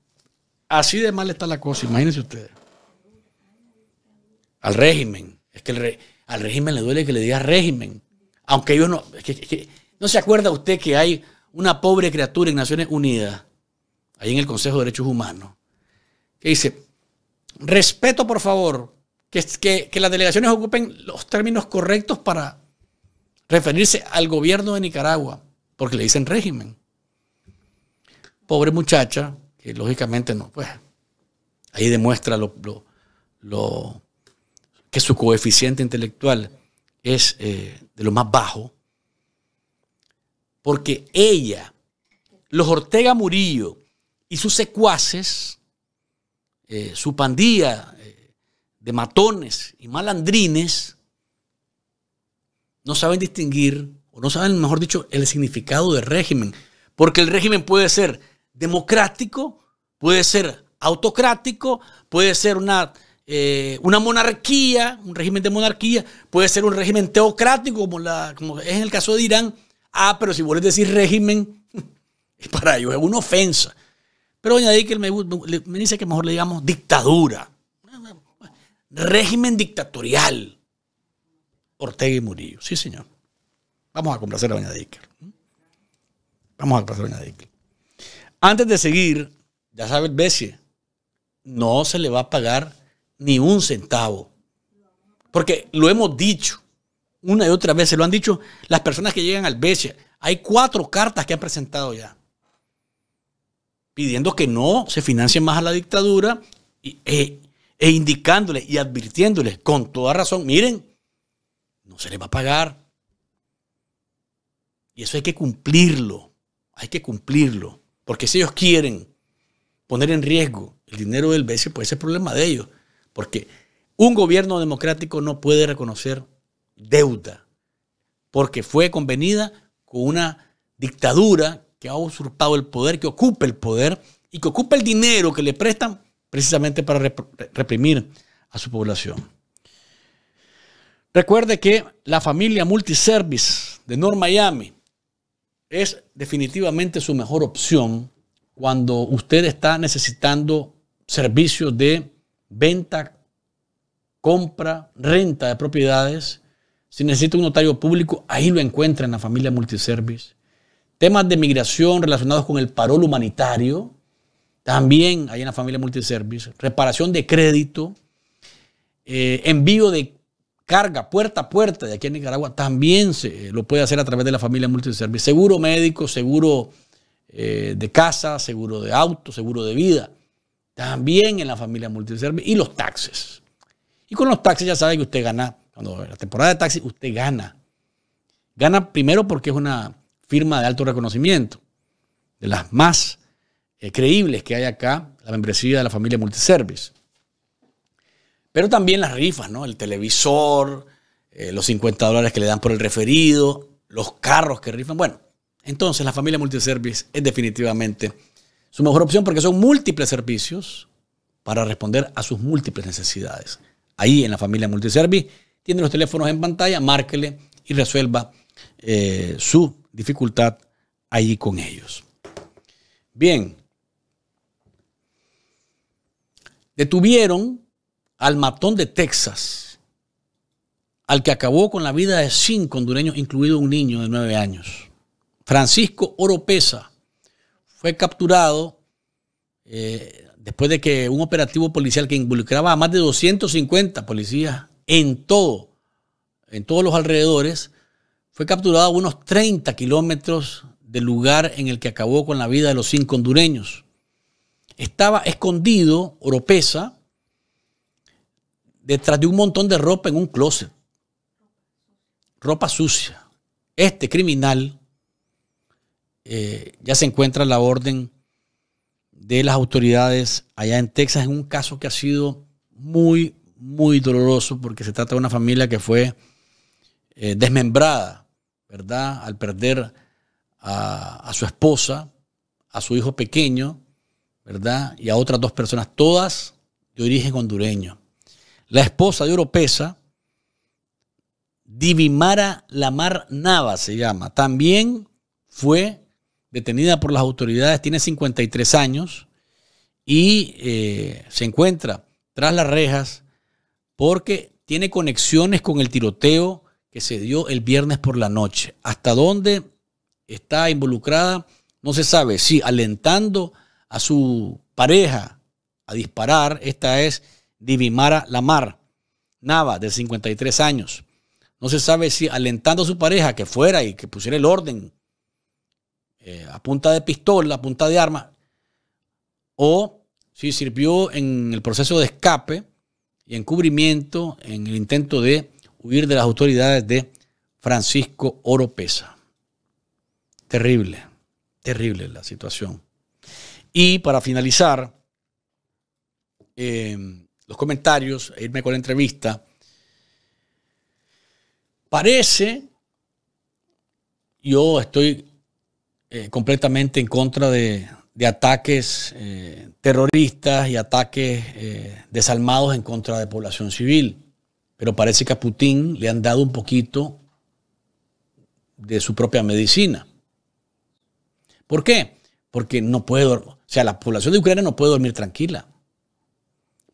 Así de mal está la cosa, imagínense ustedes. Al régimen. Es que al régimen le duele que le diga régimen. Aunque ellos no. ¿No se acuerda usted que hay una pobre criatura en Naciones Unidas, ahí en el Consejo de Derechos Humanos, que dice: respeto, por favor, que, que las delegaciones ocupen los términos correctos para referirse al gobierno de Nicaragua, porque le dicen régimen. Pobre muchacha, que lógicamente no, pues ahí demuestra lo, lo, que su coeficiente intelectual es eh, de lo más bajo, porque ella, los Ortega Murillo y sus secuaces, eh, su pandilla eh, de matones y malandrines, no saben distinguir, o no saben, mejor dicho, el significado de régimen. Porque el régimen puede ser democrático, puede ser autocrático, puede ser una, eh, una monarquía, un régimen de monarquía, puede ser un régimen teocrático, como, la, como es en el caso de Irán. Ah, pero si vuelves a decir régimen, para ellos es una ofensa. Pero doña que me, me dice que mejor le digamos dictadura, régimen dictatorial. Ortega y Murillo. Sí, señor. Vamos a complacer a doña Vamos a complacer a doña Antes de seguir, ya sabe el Bessie, no se le va a pagar ni un centavo. Porque lo hemos dicho una y otra vez, se lo han dicho las personas que llegan al Bessie. Hay cuatro cartas que han presentado ya pidiendo que no se financie más a la dictadura eh, e indicándoles y advirtiéndoles con toda razón, miren, no se le va a pagar. Y eso hay que cumplirlo, hay que cumplirlo, porque si ellos quieren poner en riesgo el dinero del BCE, pues ese es problema de ellos, porque un gobierno democrático no puede reconocer deuda, porque fue convenida con una dictadura que ha usurpado el poder, que ocupa el poder y que ocupa el dinero que le prestan precisamente para reprimir a su población. Recuerde que la familia multiservice de North Miami es definitivamente su mejor opción cuando usted está necesitando servicios de venta, compra, renta de propiedades. Si necesita un notario público, ahí lo encuentra en la familia multiservice. Temas de migración relacionados con el parol humanitario, también hay en la familia multiservice. Reparación de crédito, eh, envío de carga puerta a puerta de aquí en Nicaragua también se eh, lo puede hacer a través de la familia multiservice. Seguro médico, seguro eh, de casa, seguro de auto, seguro de vida. También en la familia multiservice. Y los taxes. Y con los taxis ya sabe que usted gana. Cuando la temporada de taxis, usted gana. Gana primero porque es una firma de alto reconocimiento. De las más eh, creíbles que hay acá, la membresía de la familia multiservice. Pero también las rifas, ¿no? El televisor, eh, los 50 dólares que le dan por el referido, los carros que rifan. Bueno, entonces la familia multiservice es definitivamente su mejor opción porque son múltiples servicios para responder a sus múltiples necesidades. Ahí en la familia multiservice tiene los teléfonos en pantalla, márquele y resuelva eh, su dificultad ahí con ellos. Bien. Detuvieron al matón de Texas, al que acabó con la vida de cinco hondureños, incluido un niño de nueve años. Francisco Oropesa fue capturado eh, después de que un operativo policial que involucraba a más de 250 policías en todo, en todos los alrededores, fue capturado a unos 30 kilómetros del lugar en el que acabó con la vida de los cinco hondureños. Estaba escondido Oropesa, detrás de un montón de ropa en un closet. Ropa sucia. Este criminal eh, ya se encuentra la orden de las autoridades allá en Texas en un caso que ha sido muy, muy doloroso porque se trata de una familia que fue eh, desmembrada, ¿verdad? Al perder a, a su esposa, a su hijo pequeño, ¿verdad? Y a otras dos personas, todas de origen hondureño. La esposa de Oropesa, Divimara Lamar Nava se llama, también fue detenida por las autoridades, tiene 53 años y eh, se encuentra tras las rejas porque tiene conexiones con el tiroteo que se dio el viernes por la noche. ¿Hasta dónde está involucrada? No se sabe. si alentando a su pareja a disparar. Esta es Divimara Lamar Nava, de 53 años. No se sabe si alentando a su pareja que fuera y que pusiera el orden eh, a punta de pistola, a punta de arma, o si sirvió en el proceso de escape y encubrimiento en el intento de huir de las autoridades de Francisco Oropesa. Terrible, terrible la situación. Y para finalizar, eh, los comentarios, e irme con la entrevista. Parece, yo estoy eh, completamente en contra de, ataques eh, terroristas y ataques eh, desarmados en contra de población civil, pero parece que a Putin le han dado un poquito de su propia medicina. ¿Por qué? Porque no puede, o sea, la población de Ucrania no puede dormir tranquila.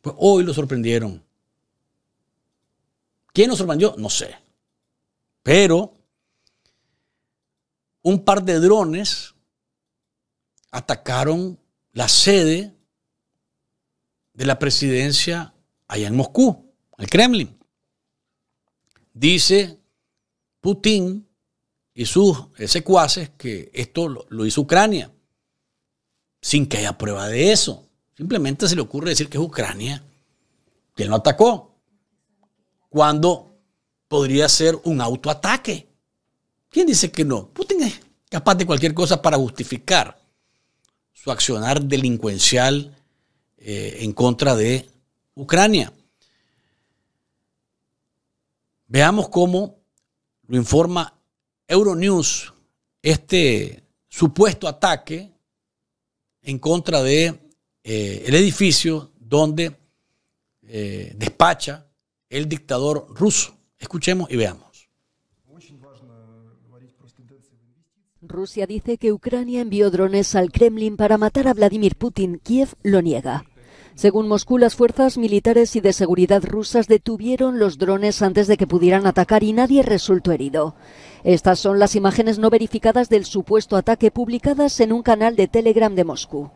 Pues hoy lo sorprendieron. ¿Quién nos sorprendió? No sé. Pero un par de drones atacaron la sede de la presidencia allá en Moscú, el Kremlin. Dice Putin y sus secuaces que esto lo hizo Ucrania, sin que haya prueba de eso. Simplemente se le ocurre decir que es Ucrania quien lo atacó, cuando podría ser un autoataque. ¿Quién dice que no? Putin es capaz de cualquier cosa para justificar su accionar delincuencial eh, en contra de Ucrania. Veamos cómo lo informa Euronews este supuesto ataque en contra de eh, el edificio donde eh, despacha el dictador ruso. Escuchemos y veamos. Rusia dice que Ucrania envió drones al Kremlin para matar a Vladimir Putin. Kiev lo niega. Según Moscú, las fuerzas militares y de seguridad rusas detuvieron los drones antes de que pudieran atacar y nadie resultó herido. Estas son las imágenes no verificadas del supuesto ataque publicadas en un canal de Telegram de Moscú.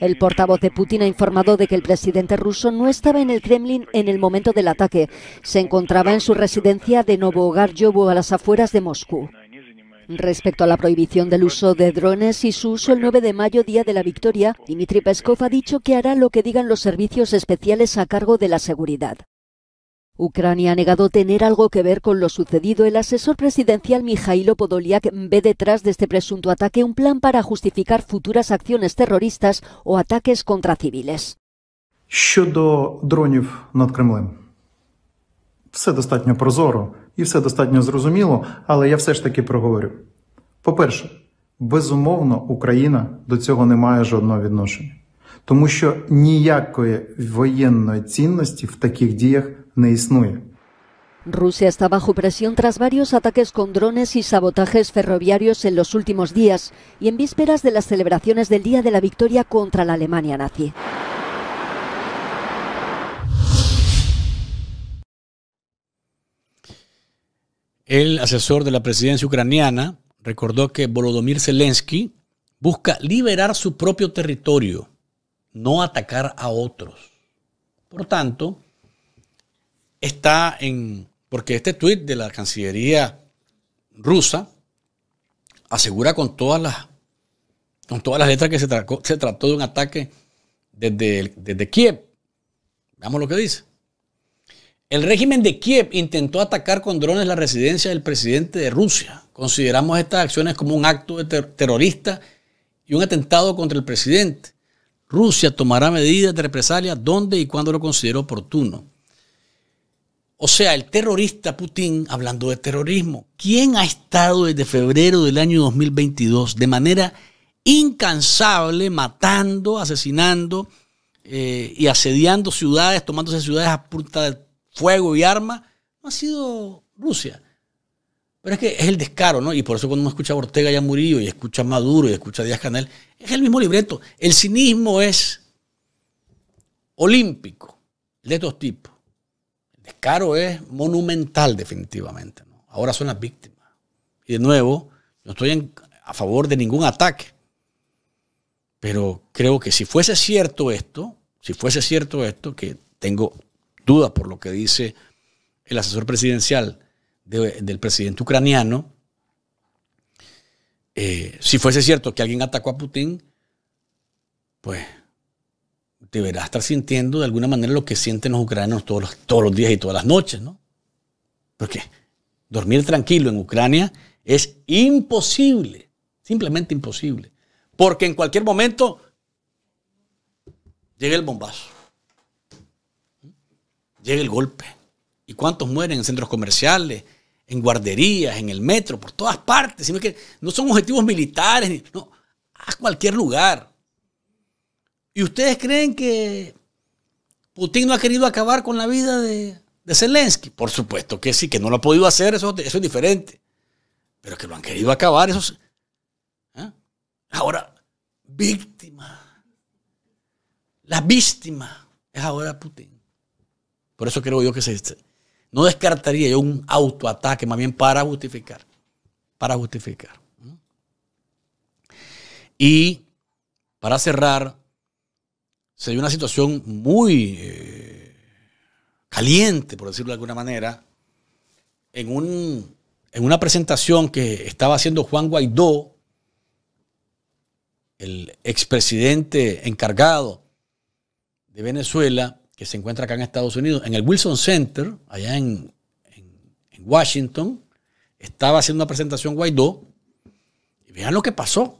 El portavoz de Putin ha informado de que el presidente ruso no estaba en el Kremlin en el momento del ataque. Se encontraba en su residencia de Novogaryovo a las afueras de Moscú. Respecto a la prohibición del uso de drones y su uso el 9 de mayo, día de la victoria, Dmitry Peskov ha dicho que hará lo que digan los servicios especiales a cargo de la seguridad. Ucrania ha negado tener algo que ver con lo sucedido. El asesor presidencial Mijailo Podoliak ve detrás de este presunto ataque un plan para justificar futuras acciones terroristas o ataques contra civiles. Щодо дронів над Кремлем, все достатньо прозоро і все достатньо зрозуміло, але я все ж таки проговорю. По-перше, безумовно, Україна до цього не має жодного відношення. Rusia está bajo presión tras varios ataques con drones y sabotajes ferroviarios en los últimos días y en vísperas de las celebraciones del Día de la Victoria contra la Alemania nazi. El asesor de la presidencia ucraniana recordó que Volodymyr Zelensky busca liberar su propio territorio no atacar a otros. Por tanto, está en... Porque este tuit de la Cancillería rusa asegura con todas las, con todas las letras que se, trató de un ataque desde, desde Kiev. Veamos lo que dice. El régimen de Kiev intentó atacar con drones la residencia del presidente de Rusia. Consideramos estas acciones como un acto de terrorista y un atentado contra el presidente. Rusia tomará medidas de represalia donde y cuando lo considere oportuno. O sea, el terrorista Putin, hablando de terrorismo, ¿quién ha estado desde febrero del año 2022 de manera incansable matando, asesinando eh, y asediando ciudades, tomándose ciudades a punta de fuego y arma? No ha sido Rusia. Pero es que es el descaro, ¿no? Y por eso cuando uno escucha a Ortega y a Murillo, y escucha a Maduro, y escucha a Díaz Canel, es el mismo libreto. El cinismo es olímpico, de estos tipos. El descaro es monumental, definitivamente. ¿no? Ahora son las víctimas. Y de nuevo, no estoy a favor de ningún ataque. Pero creo que si fuese cierto esto, si fuese cierto esto, que tengo dudas por lo que dice el asesor presidencial, del presidente ucraniano, eh, si fuese cierto que alguien atacó a Putin, pues deberá estar sintiendo de alguna manera lo que sienten los ucranianos todos los, todos los días y todas las noches, ¿no? Porque dormir tranquilo en Ucrania es imposible, simplemente imposible, porque en cualquier momento llega el bombazo, llega el golpe. ¿Y cuántos mueren en centros comerciales? en guarderías, en el metro, por todas partes, sino que no son objetivos militares, no, a cualquier lugar. ¿Y ustedes creen que Putin no ha querido acabar con la vida de, de Zelensky? Por supuesto que sí, que no lo ha podido hacer, eso, es diferente. Pero que lo han querido acabar, eso ¿Ah? Ahora, víctima. La víctima es ahora Putin. Por eso creo yo que se, no descartaría yo un autoataque, más bien para justificar. Para justificar. Y para cerrar, se dio una situación muy eh, caliente, por decirlo de alguna manera, en, en una presentación que estaba haciendo Juan Guaidó, el expresidente encargado de Venezuela, que se encuentra acá en Estados Unidos, en el Wilson Center, allá en, Washington, estaba haciendo una presentación Guaidó. Y vean lo que pasó.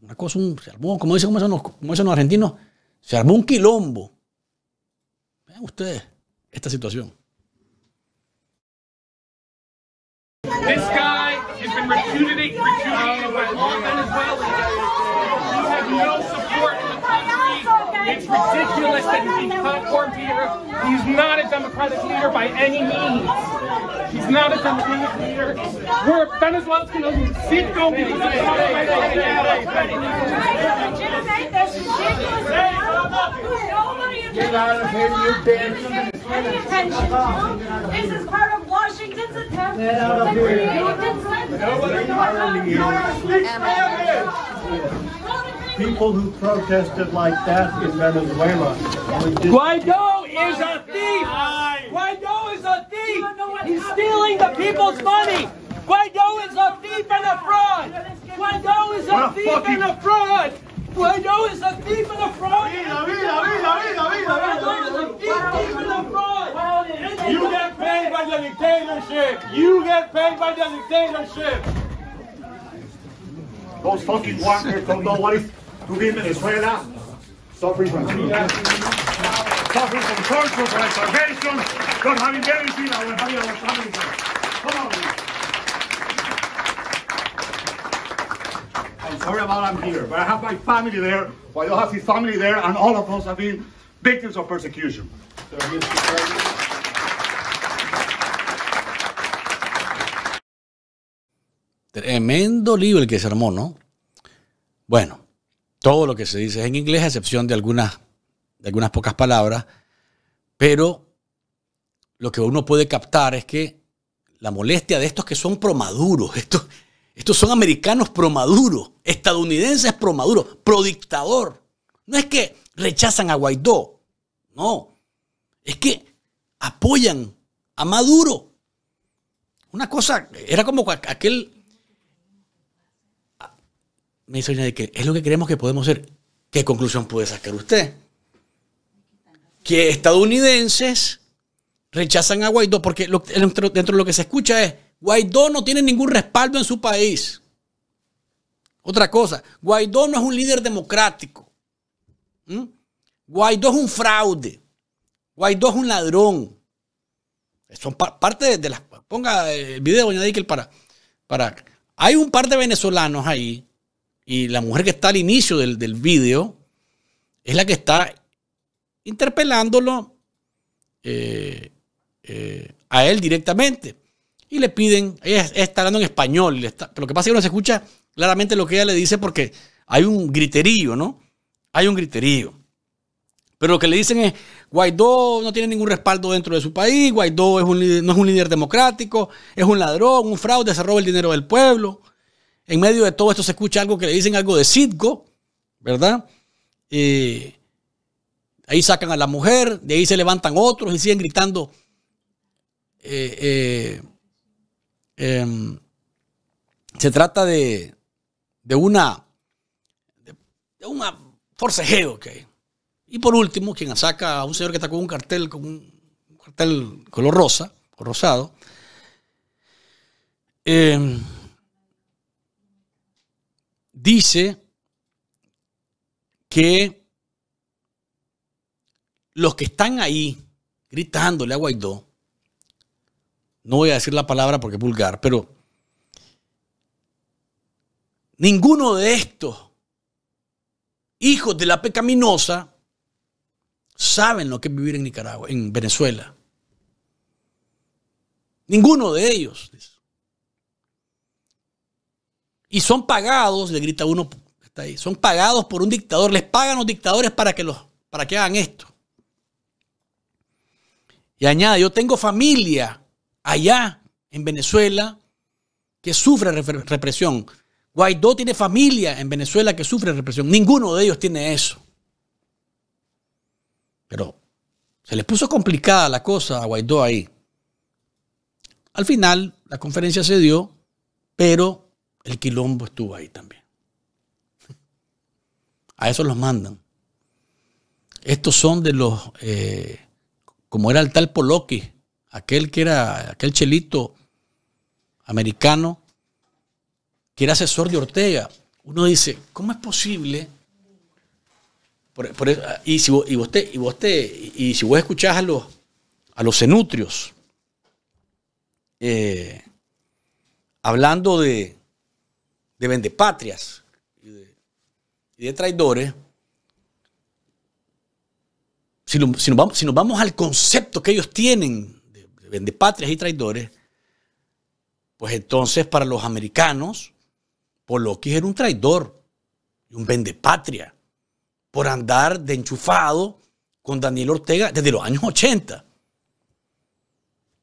Una cosa, se como dicen, los, como dicen los argentinos, se armó un quilombo. Vean ustedes esta situación. ridiculous that he's being platformed here. He's not a democratic leader by any means. He's not a democratic leader. We're Venezuelans going to sit down. because it's not Get out of here, you bitch. This is part of Washington's attempt to create consensus. Nobody people who protested like that in Venezuela. Guaido is a thief! Guaido is a thief! He's stealing the people's money! Guaido is a thief and a fraud! Guaido is a thief and a fraud! Guaido is a thief and a fraud! You get paid by the dictatorship! You get paid by the dictatorship! Those fucking walkers don't know what is... Rubín Venezuela, suffering from fear, suffering from torture, from starvation, not having anything, our family, our family. Come on. I'm sorry about I'm here, but I have my family there, Guayo have his family there, and all of us have been victims of persecution. Tremendo libro el que se armó, ¿no? Bueno, todo lo que se dice es en inglés, a excepción de algunas, de algunas pocas palabras, pero lo que uno puede captar es que la molestia de estos que son promaduros, estos, estos son americanos promaduros, estadounidenses promaduros, prodictador. No es que rechazan a Guaidó, no, es que apoyan a Maduro. Una cosa, era como aquel me dice de que es lo que creemos que podemos ser. ¿Qué conclusión puede sacar usted? Que estadounidenses rechazan a Guaidó porque dentro, de lo que se escucha es Guaidó no tiene ningún respaldo en su país. Otra cosa, Guaidó no es un líder democrático. ¿Mm? Guaidó es un fraude. Guaidó es un ladrón. Son parte de, las. Ponga el video, doña Dickel, para, para. Hay un par de venezolanos ahí y la mujer que está al inicio del, del vídeo es la que está interpelándolo eh, eh, a él directamente. Y le piden, ella está hablando en español, pero lo que pasa es que no se escucha claramente lo que ella le dice porque hay un griterío, ¿no? Hay un griterío. Pero lo que le dicen es, Guaidó no tiene ningún respaldo dentro de su país, Guaidó no es un líder democrático, es un ladrón, un fraude, se roba el dinero del pueblo. En medio de todo esto se escucha algo que le dicen algo de sidgo ¿verdad? Eh, ahí sacan a la mujer, de ahí se levantan otros y siguen gritando. Eh, eh, em, se trata de, de una de, una forcejeo que hay. Y por último, quien saca a un señor que está con un cartel, con un, cartel color rosa, o rosado, eh, dice que los que están ahí gritándole a Guaidó, no voy a decir la palabra porque es vulgar, pero ninguno de estos hijos de la pecaminosa saben lo que es vivir en Nicaragua, en Venezuela. Ninguno de ellos. Y son pagados, le grita uno, está ahí, son pagados por un dictador, les pagan los dictadores para que, los, para que hagan esto. Y añade, yo tengo familia allá en Venezuela que sufre represión. Guaidó tiene familia en Venezuela que sufre represión. Ninguno de ellos tiene eso. Pero se les puso complicada la cosa a Guaidó ahí. Al final, la conferencia se dio, pero el quilombo estuvo ahí también. A eso los mandan. Estos son de los, eh, como era el tal Poloqui, aquel que era, aquel chelito americano, que era asesor de Ortega. Uno dice, ¿cómo es posible? y, si, vos y, escuchás a los, a los cenutrios, eh, hablando de, de vendepatrias y de, y de traidores, si, nos vamos, al concepto que ellos tienen de, vendepatrias y traidores, pues entonces para los americanos, Poloquis era un traidor y un vendepatria por andar de enchufado con Daniel Ortega desde los años 80.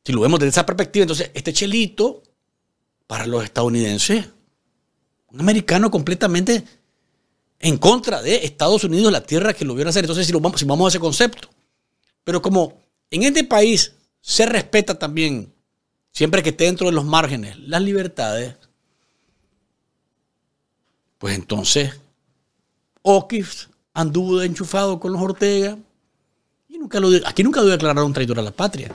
Si lo vemos desde esa perspectiva, entonces este chelito para los estadounidenses un americano completamente en contra de Estados Unidos, la tierra que lo vio hacer. Entonces, si, lo vamos, vamos a ese concepto. Pero como en este país se respeta también, siempre que esté dentro de los márgenes, las libertades, pues entonces O'Keefe anduvo enchufado con los Ortega. Y nunca lo, aquí nunca lo declararon un traidor a la patria.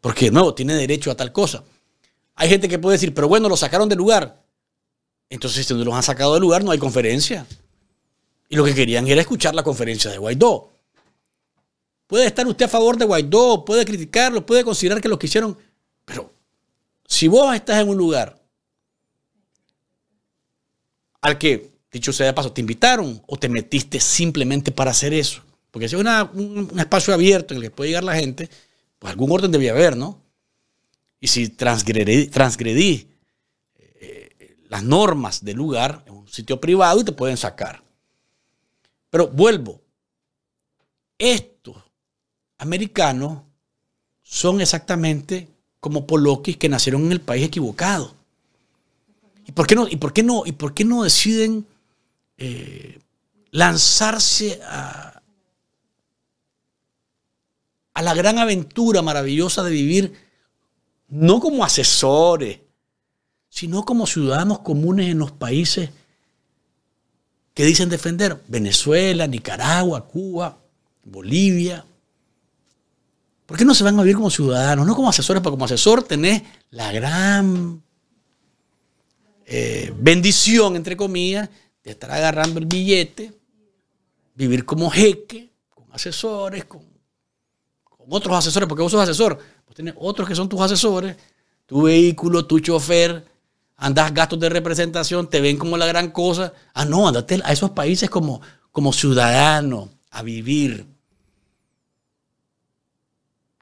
Porque, de nuevo, tiene derecho a tal cosa. Hay gente que puede decir, pero bueno, lo sacaron del lugar. Entonces, si no los han sacado del lugar, no hay conferencia. Y lo que querían era escuchar la conferencia de Guaidó. Puede estar usted a favor de Guaidó, puede criticarlo, puede considerar que lo que hicieron. Pero si vos estás en un lugar al que, dicho sea de paso, te invitaron o te metiste simplemente para hacer eso, porque si es un, espacio abierto en el que puede llegar la gente, pues algún orden debía haber, ¿no? Y si transgredí las normas del lugar, en un sitio privado y te pueden sacar. Pero vuelvo, estos americanos son exactamente como poloquis que nacieron en el país equivocado. ¿Y por qué no, y por qué no, y por qué no deciden eh, lanzarse a, a la gran aventura maravillosa de vivir no como asesores, sino como ciudadanos comunes en los países que dicen defender. Venezuela, Nicaragua, Cuba, Bolivia. ¿Por qué no se van a vivir como ciudadanos? No como asesores, pero como asesor tenés la gran eh, bendición, entre comillas, de estar agarrando el billete, vivir como jeque, con asesores, con, con otros asesores, porque vos sos asesor, vos tenés otros que son tus asesores, tu vehículo, tu chofer, andas gastos de representación, te ven como la gran cosa. Ah, no, andate a esos países como, como ciudadano, a vivir.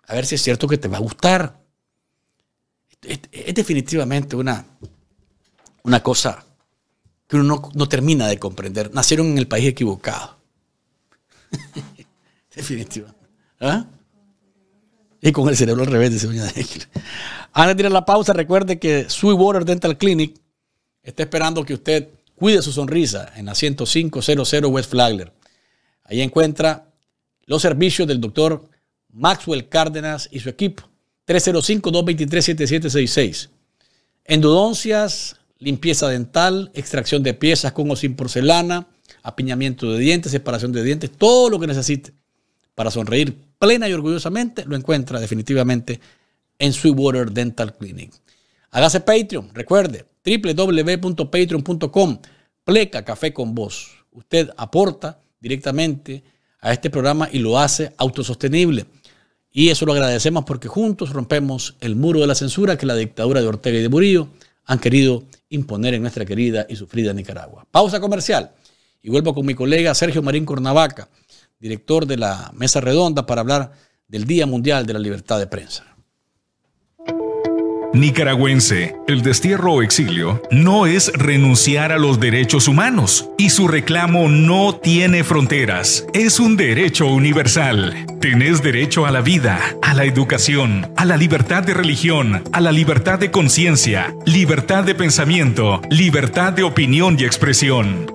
A ver si es cierto que te va a gustar. Es, definitivamente una, una cosa que uno no, no termina de comprender. Nacieron en el país equivocado. Definitivamente. ¿Ah? Y con el cerebro al revés, dice Doña Antes de tirar la pausa, recuerde que Sweetwater Dental Clinic está esperando que usted cuide su sonrisa en la 10500 West Flagler. Ahí encuentra los servicios del doctor Maxwell Cárdenas y su equipo. 305-223-7766. Endodoncias, limpieza dental, extracción de piezas con o sin porcelana, apiñamiento de dientes, separación de dientes, todo lo que necesite para sonreír plena y orgullosamente, lo encuentra definitivamente en Sweetwater Dental Clinic. Hágase Patreon, recuerde, www.patreon.com, pleca café con vos. Usted aporta directamente a este programa y lo hace autosostenible. Y eso lo agradecemos porque juntos rompemos el muro de la censura que la dictadura de Ortega y de Murillo han querido imponer en nuestra querida y sufrida Nicaragua. Pausa comercial y vuelvo con mi colega Sergio Marín Cornavaca director de la mesa redonda, para hablar del Día Mundial de la Libertad de Prensa. Nicaragüense, el destierro o exilio no es renunciar a los derechos humanos y su reclamo no tiene fronteras, es un derecho universal. Tenés derecho a la vida, a la educación, a la libertad de religión, a la libertad de conciencia, libertad de pensamiento, libertad de opinión y expresión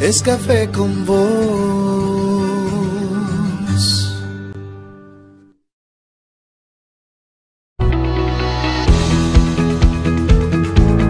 es café con vos.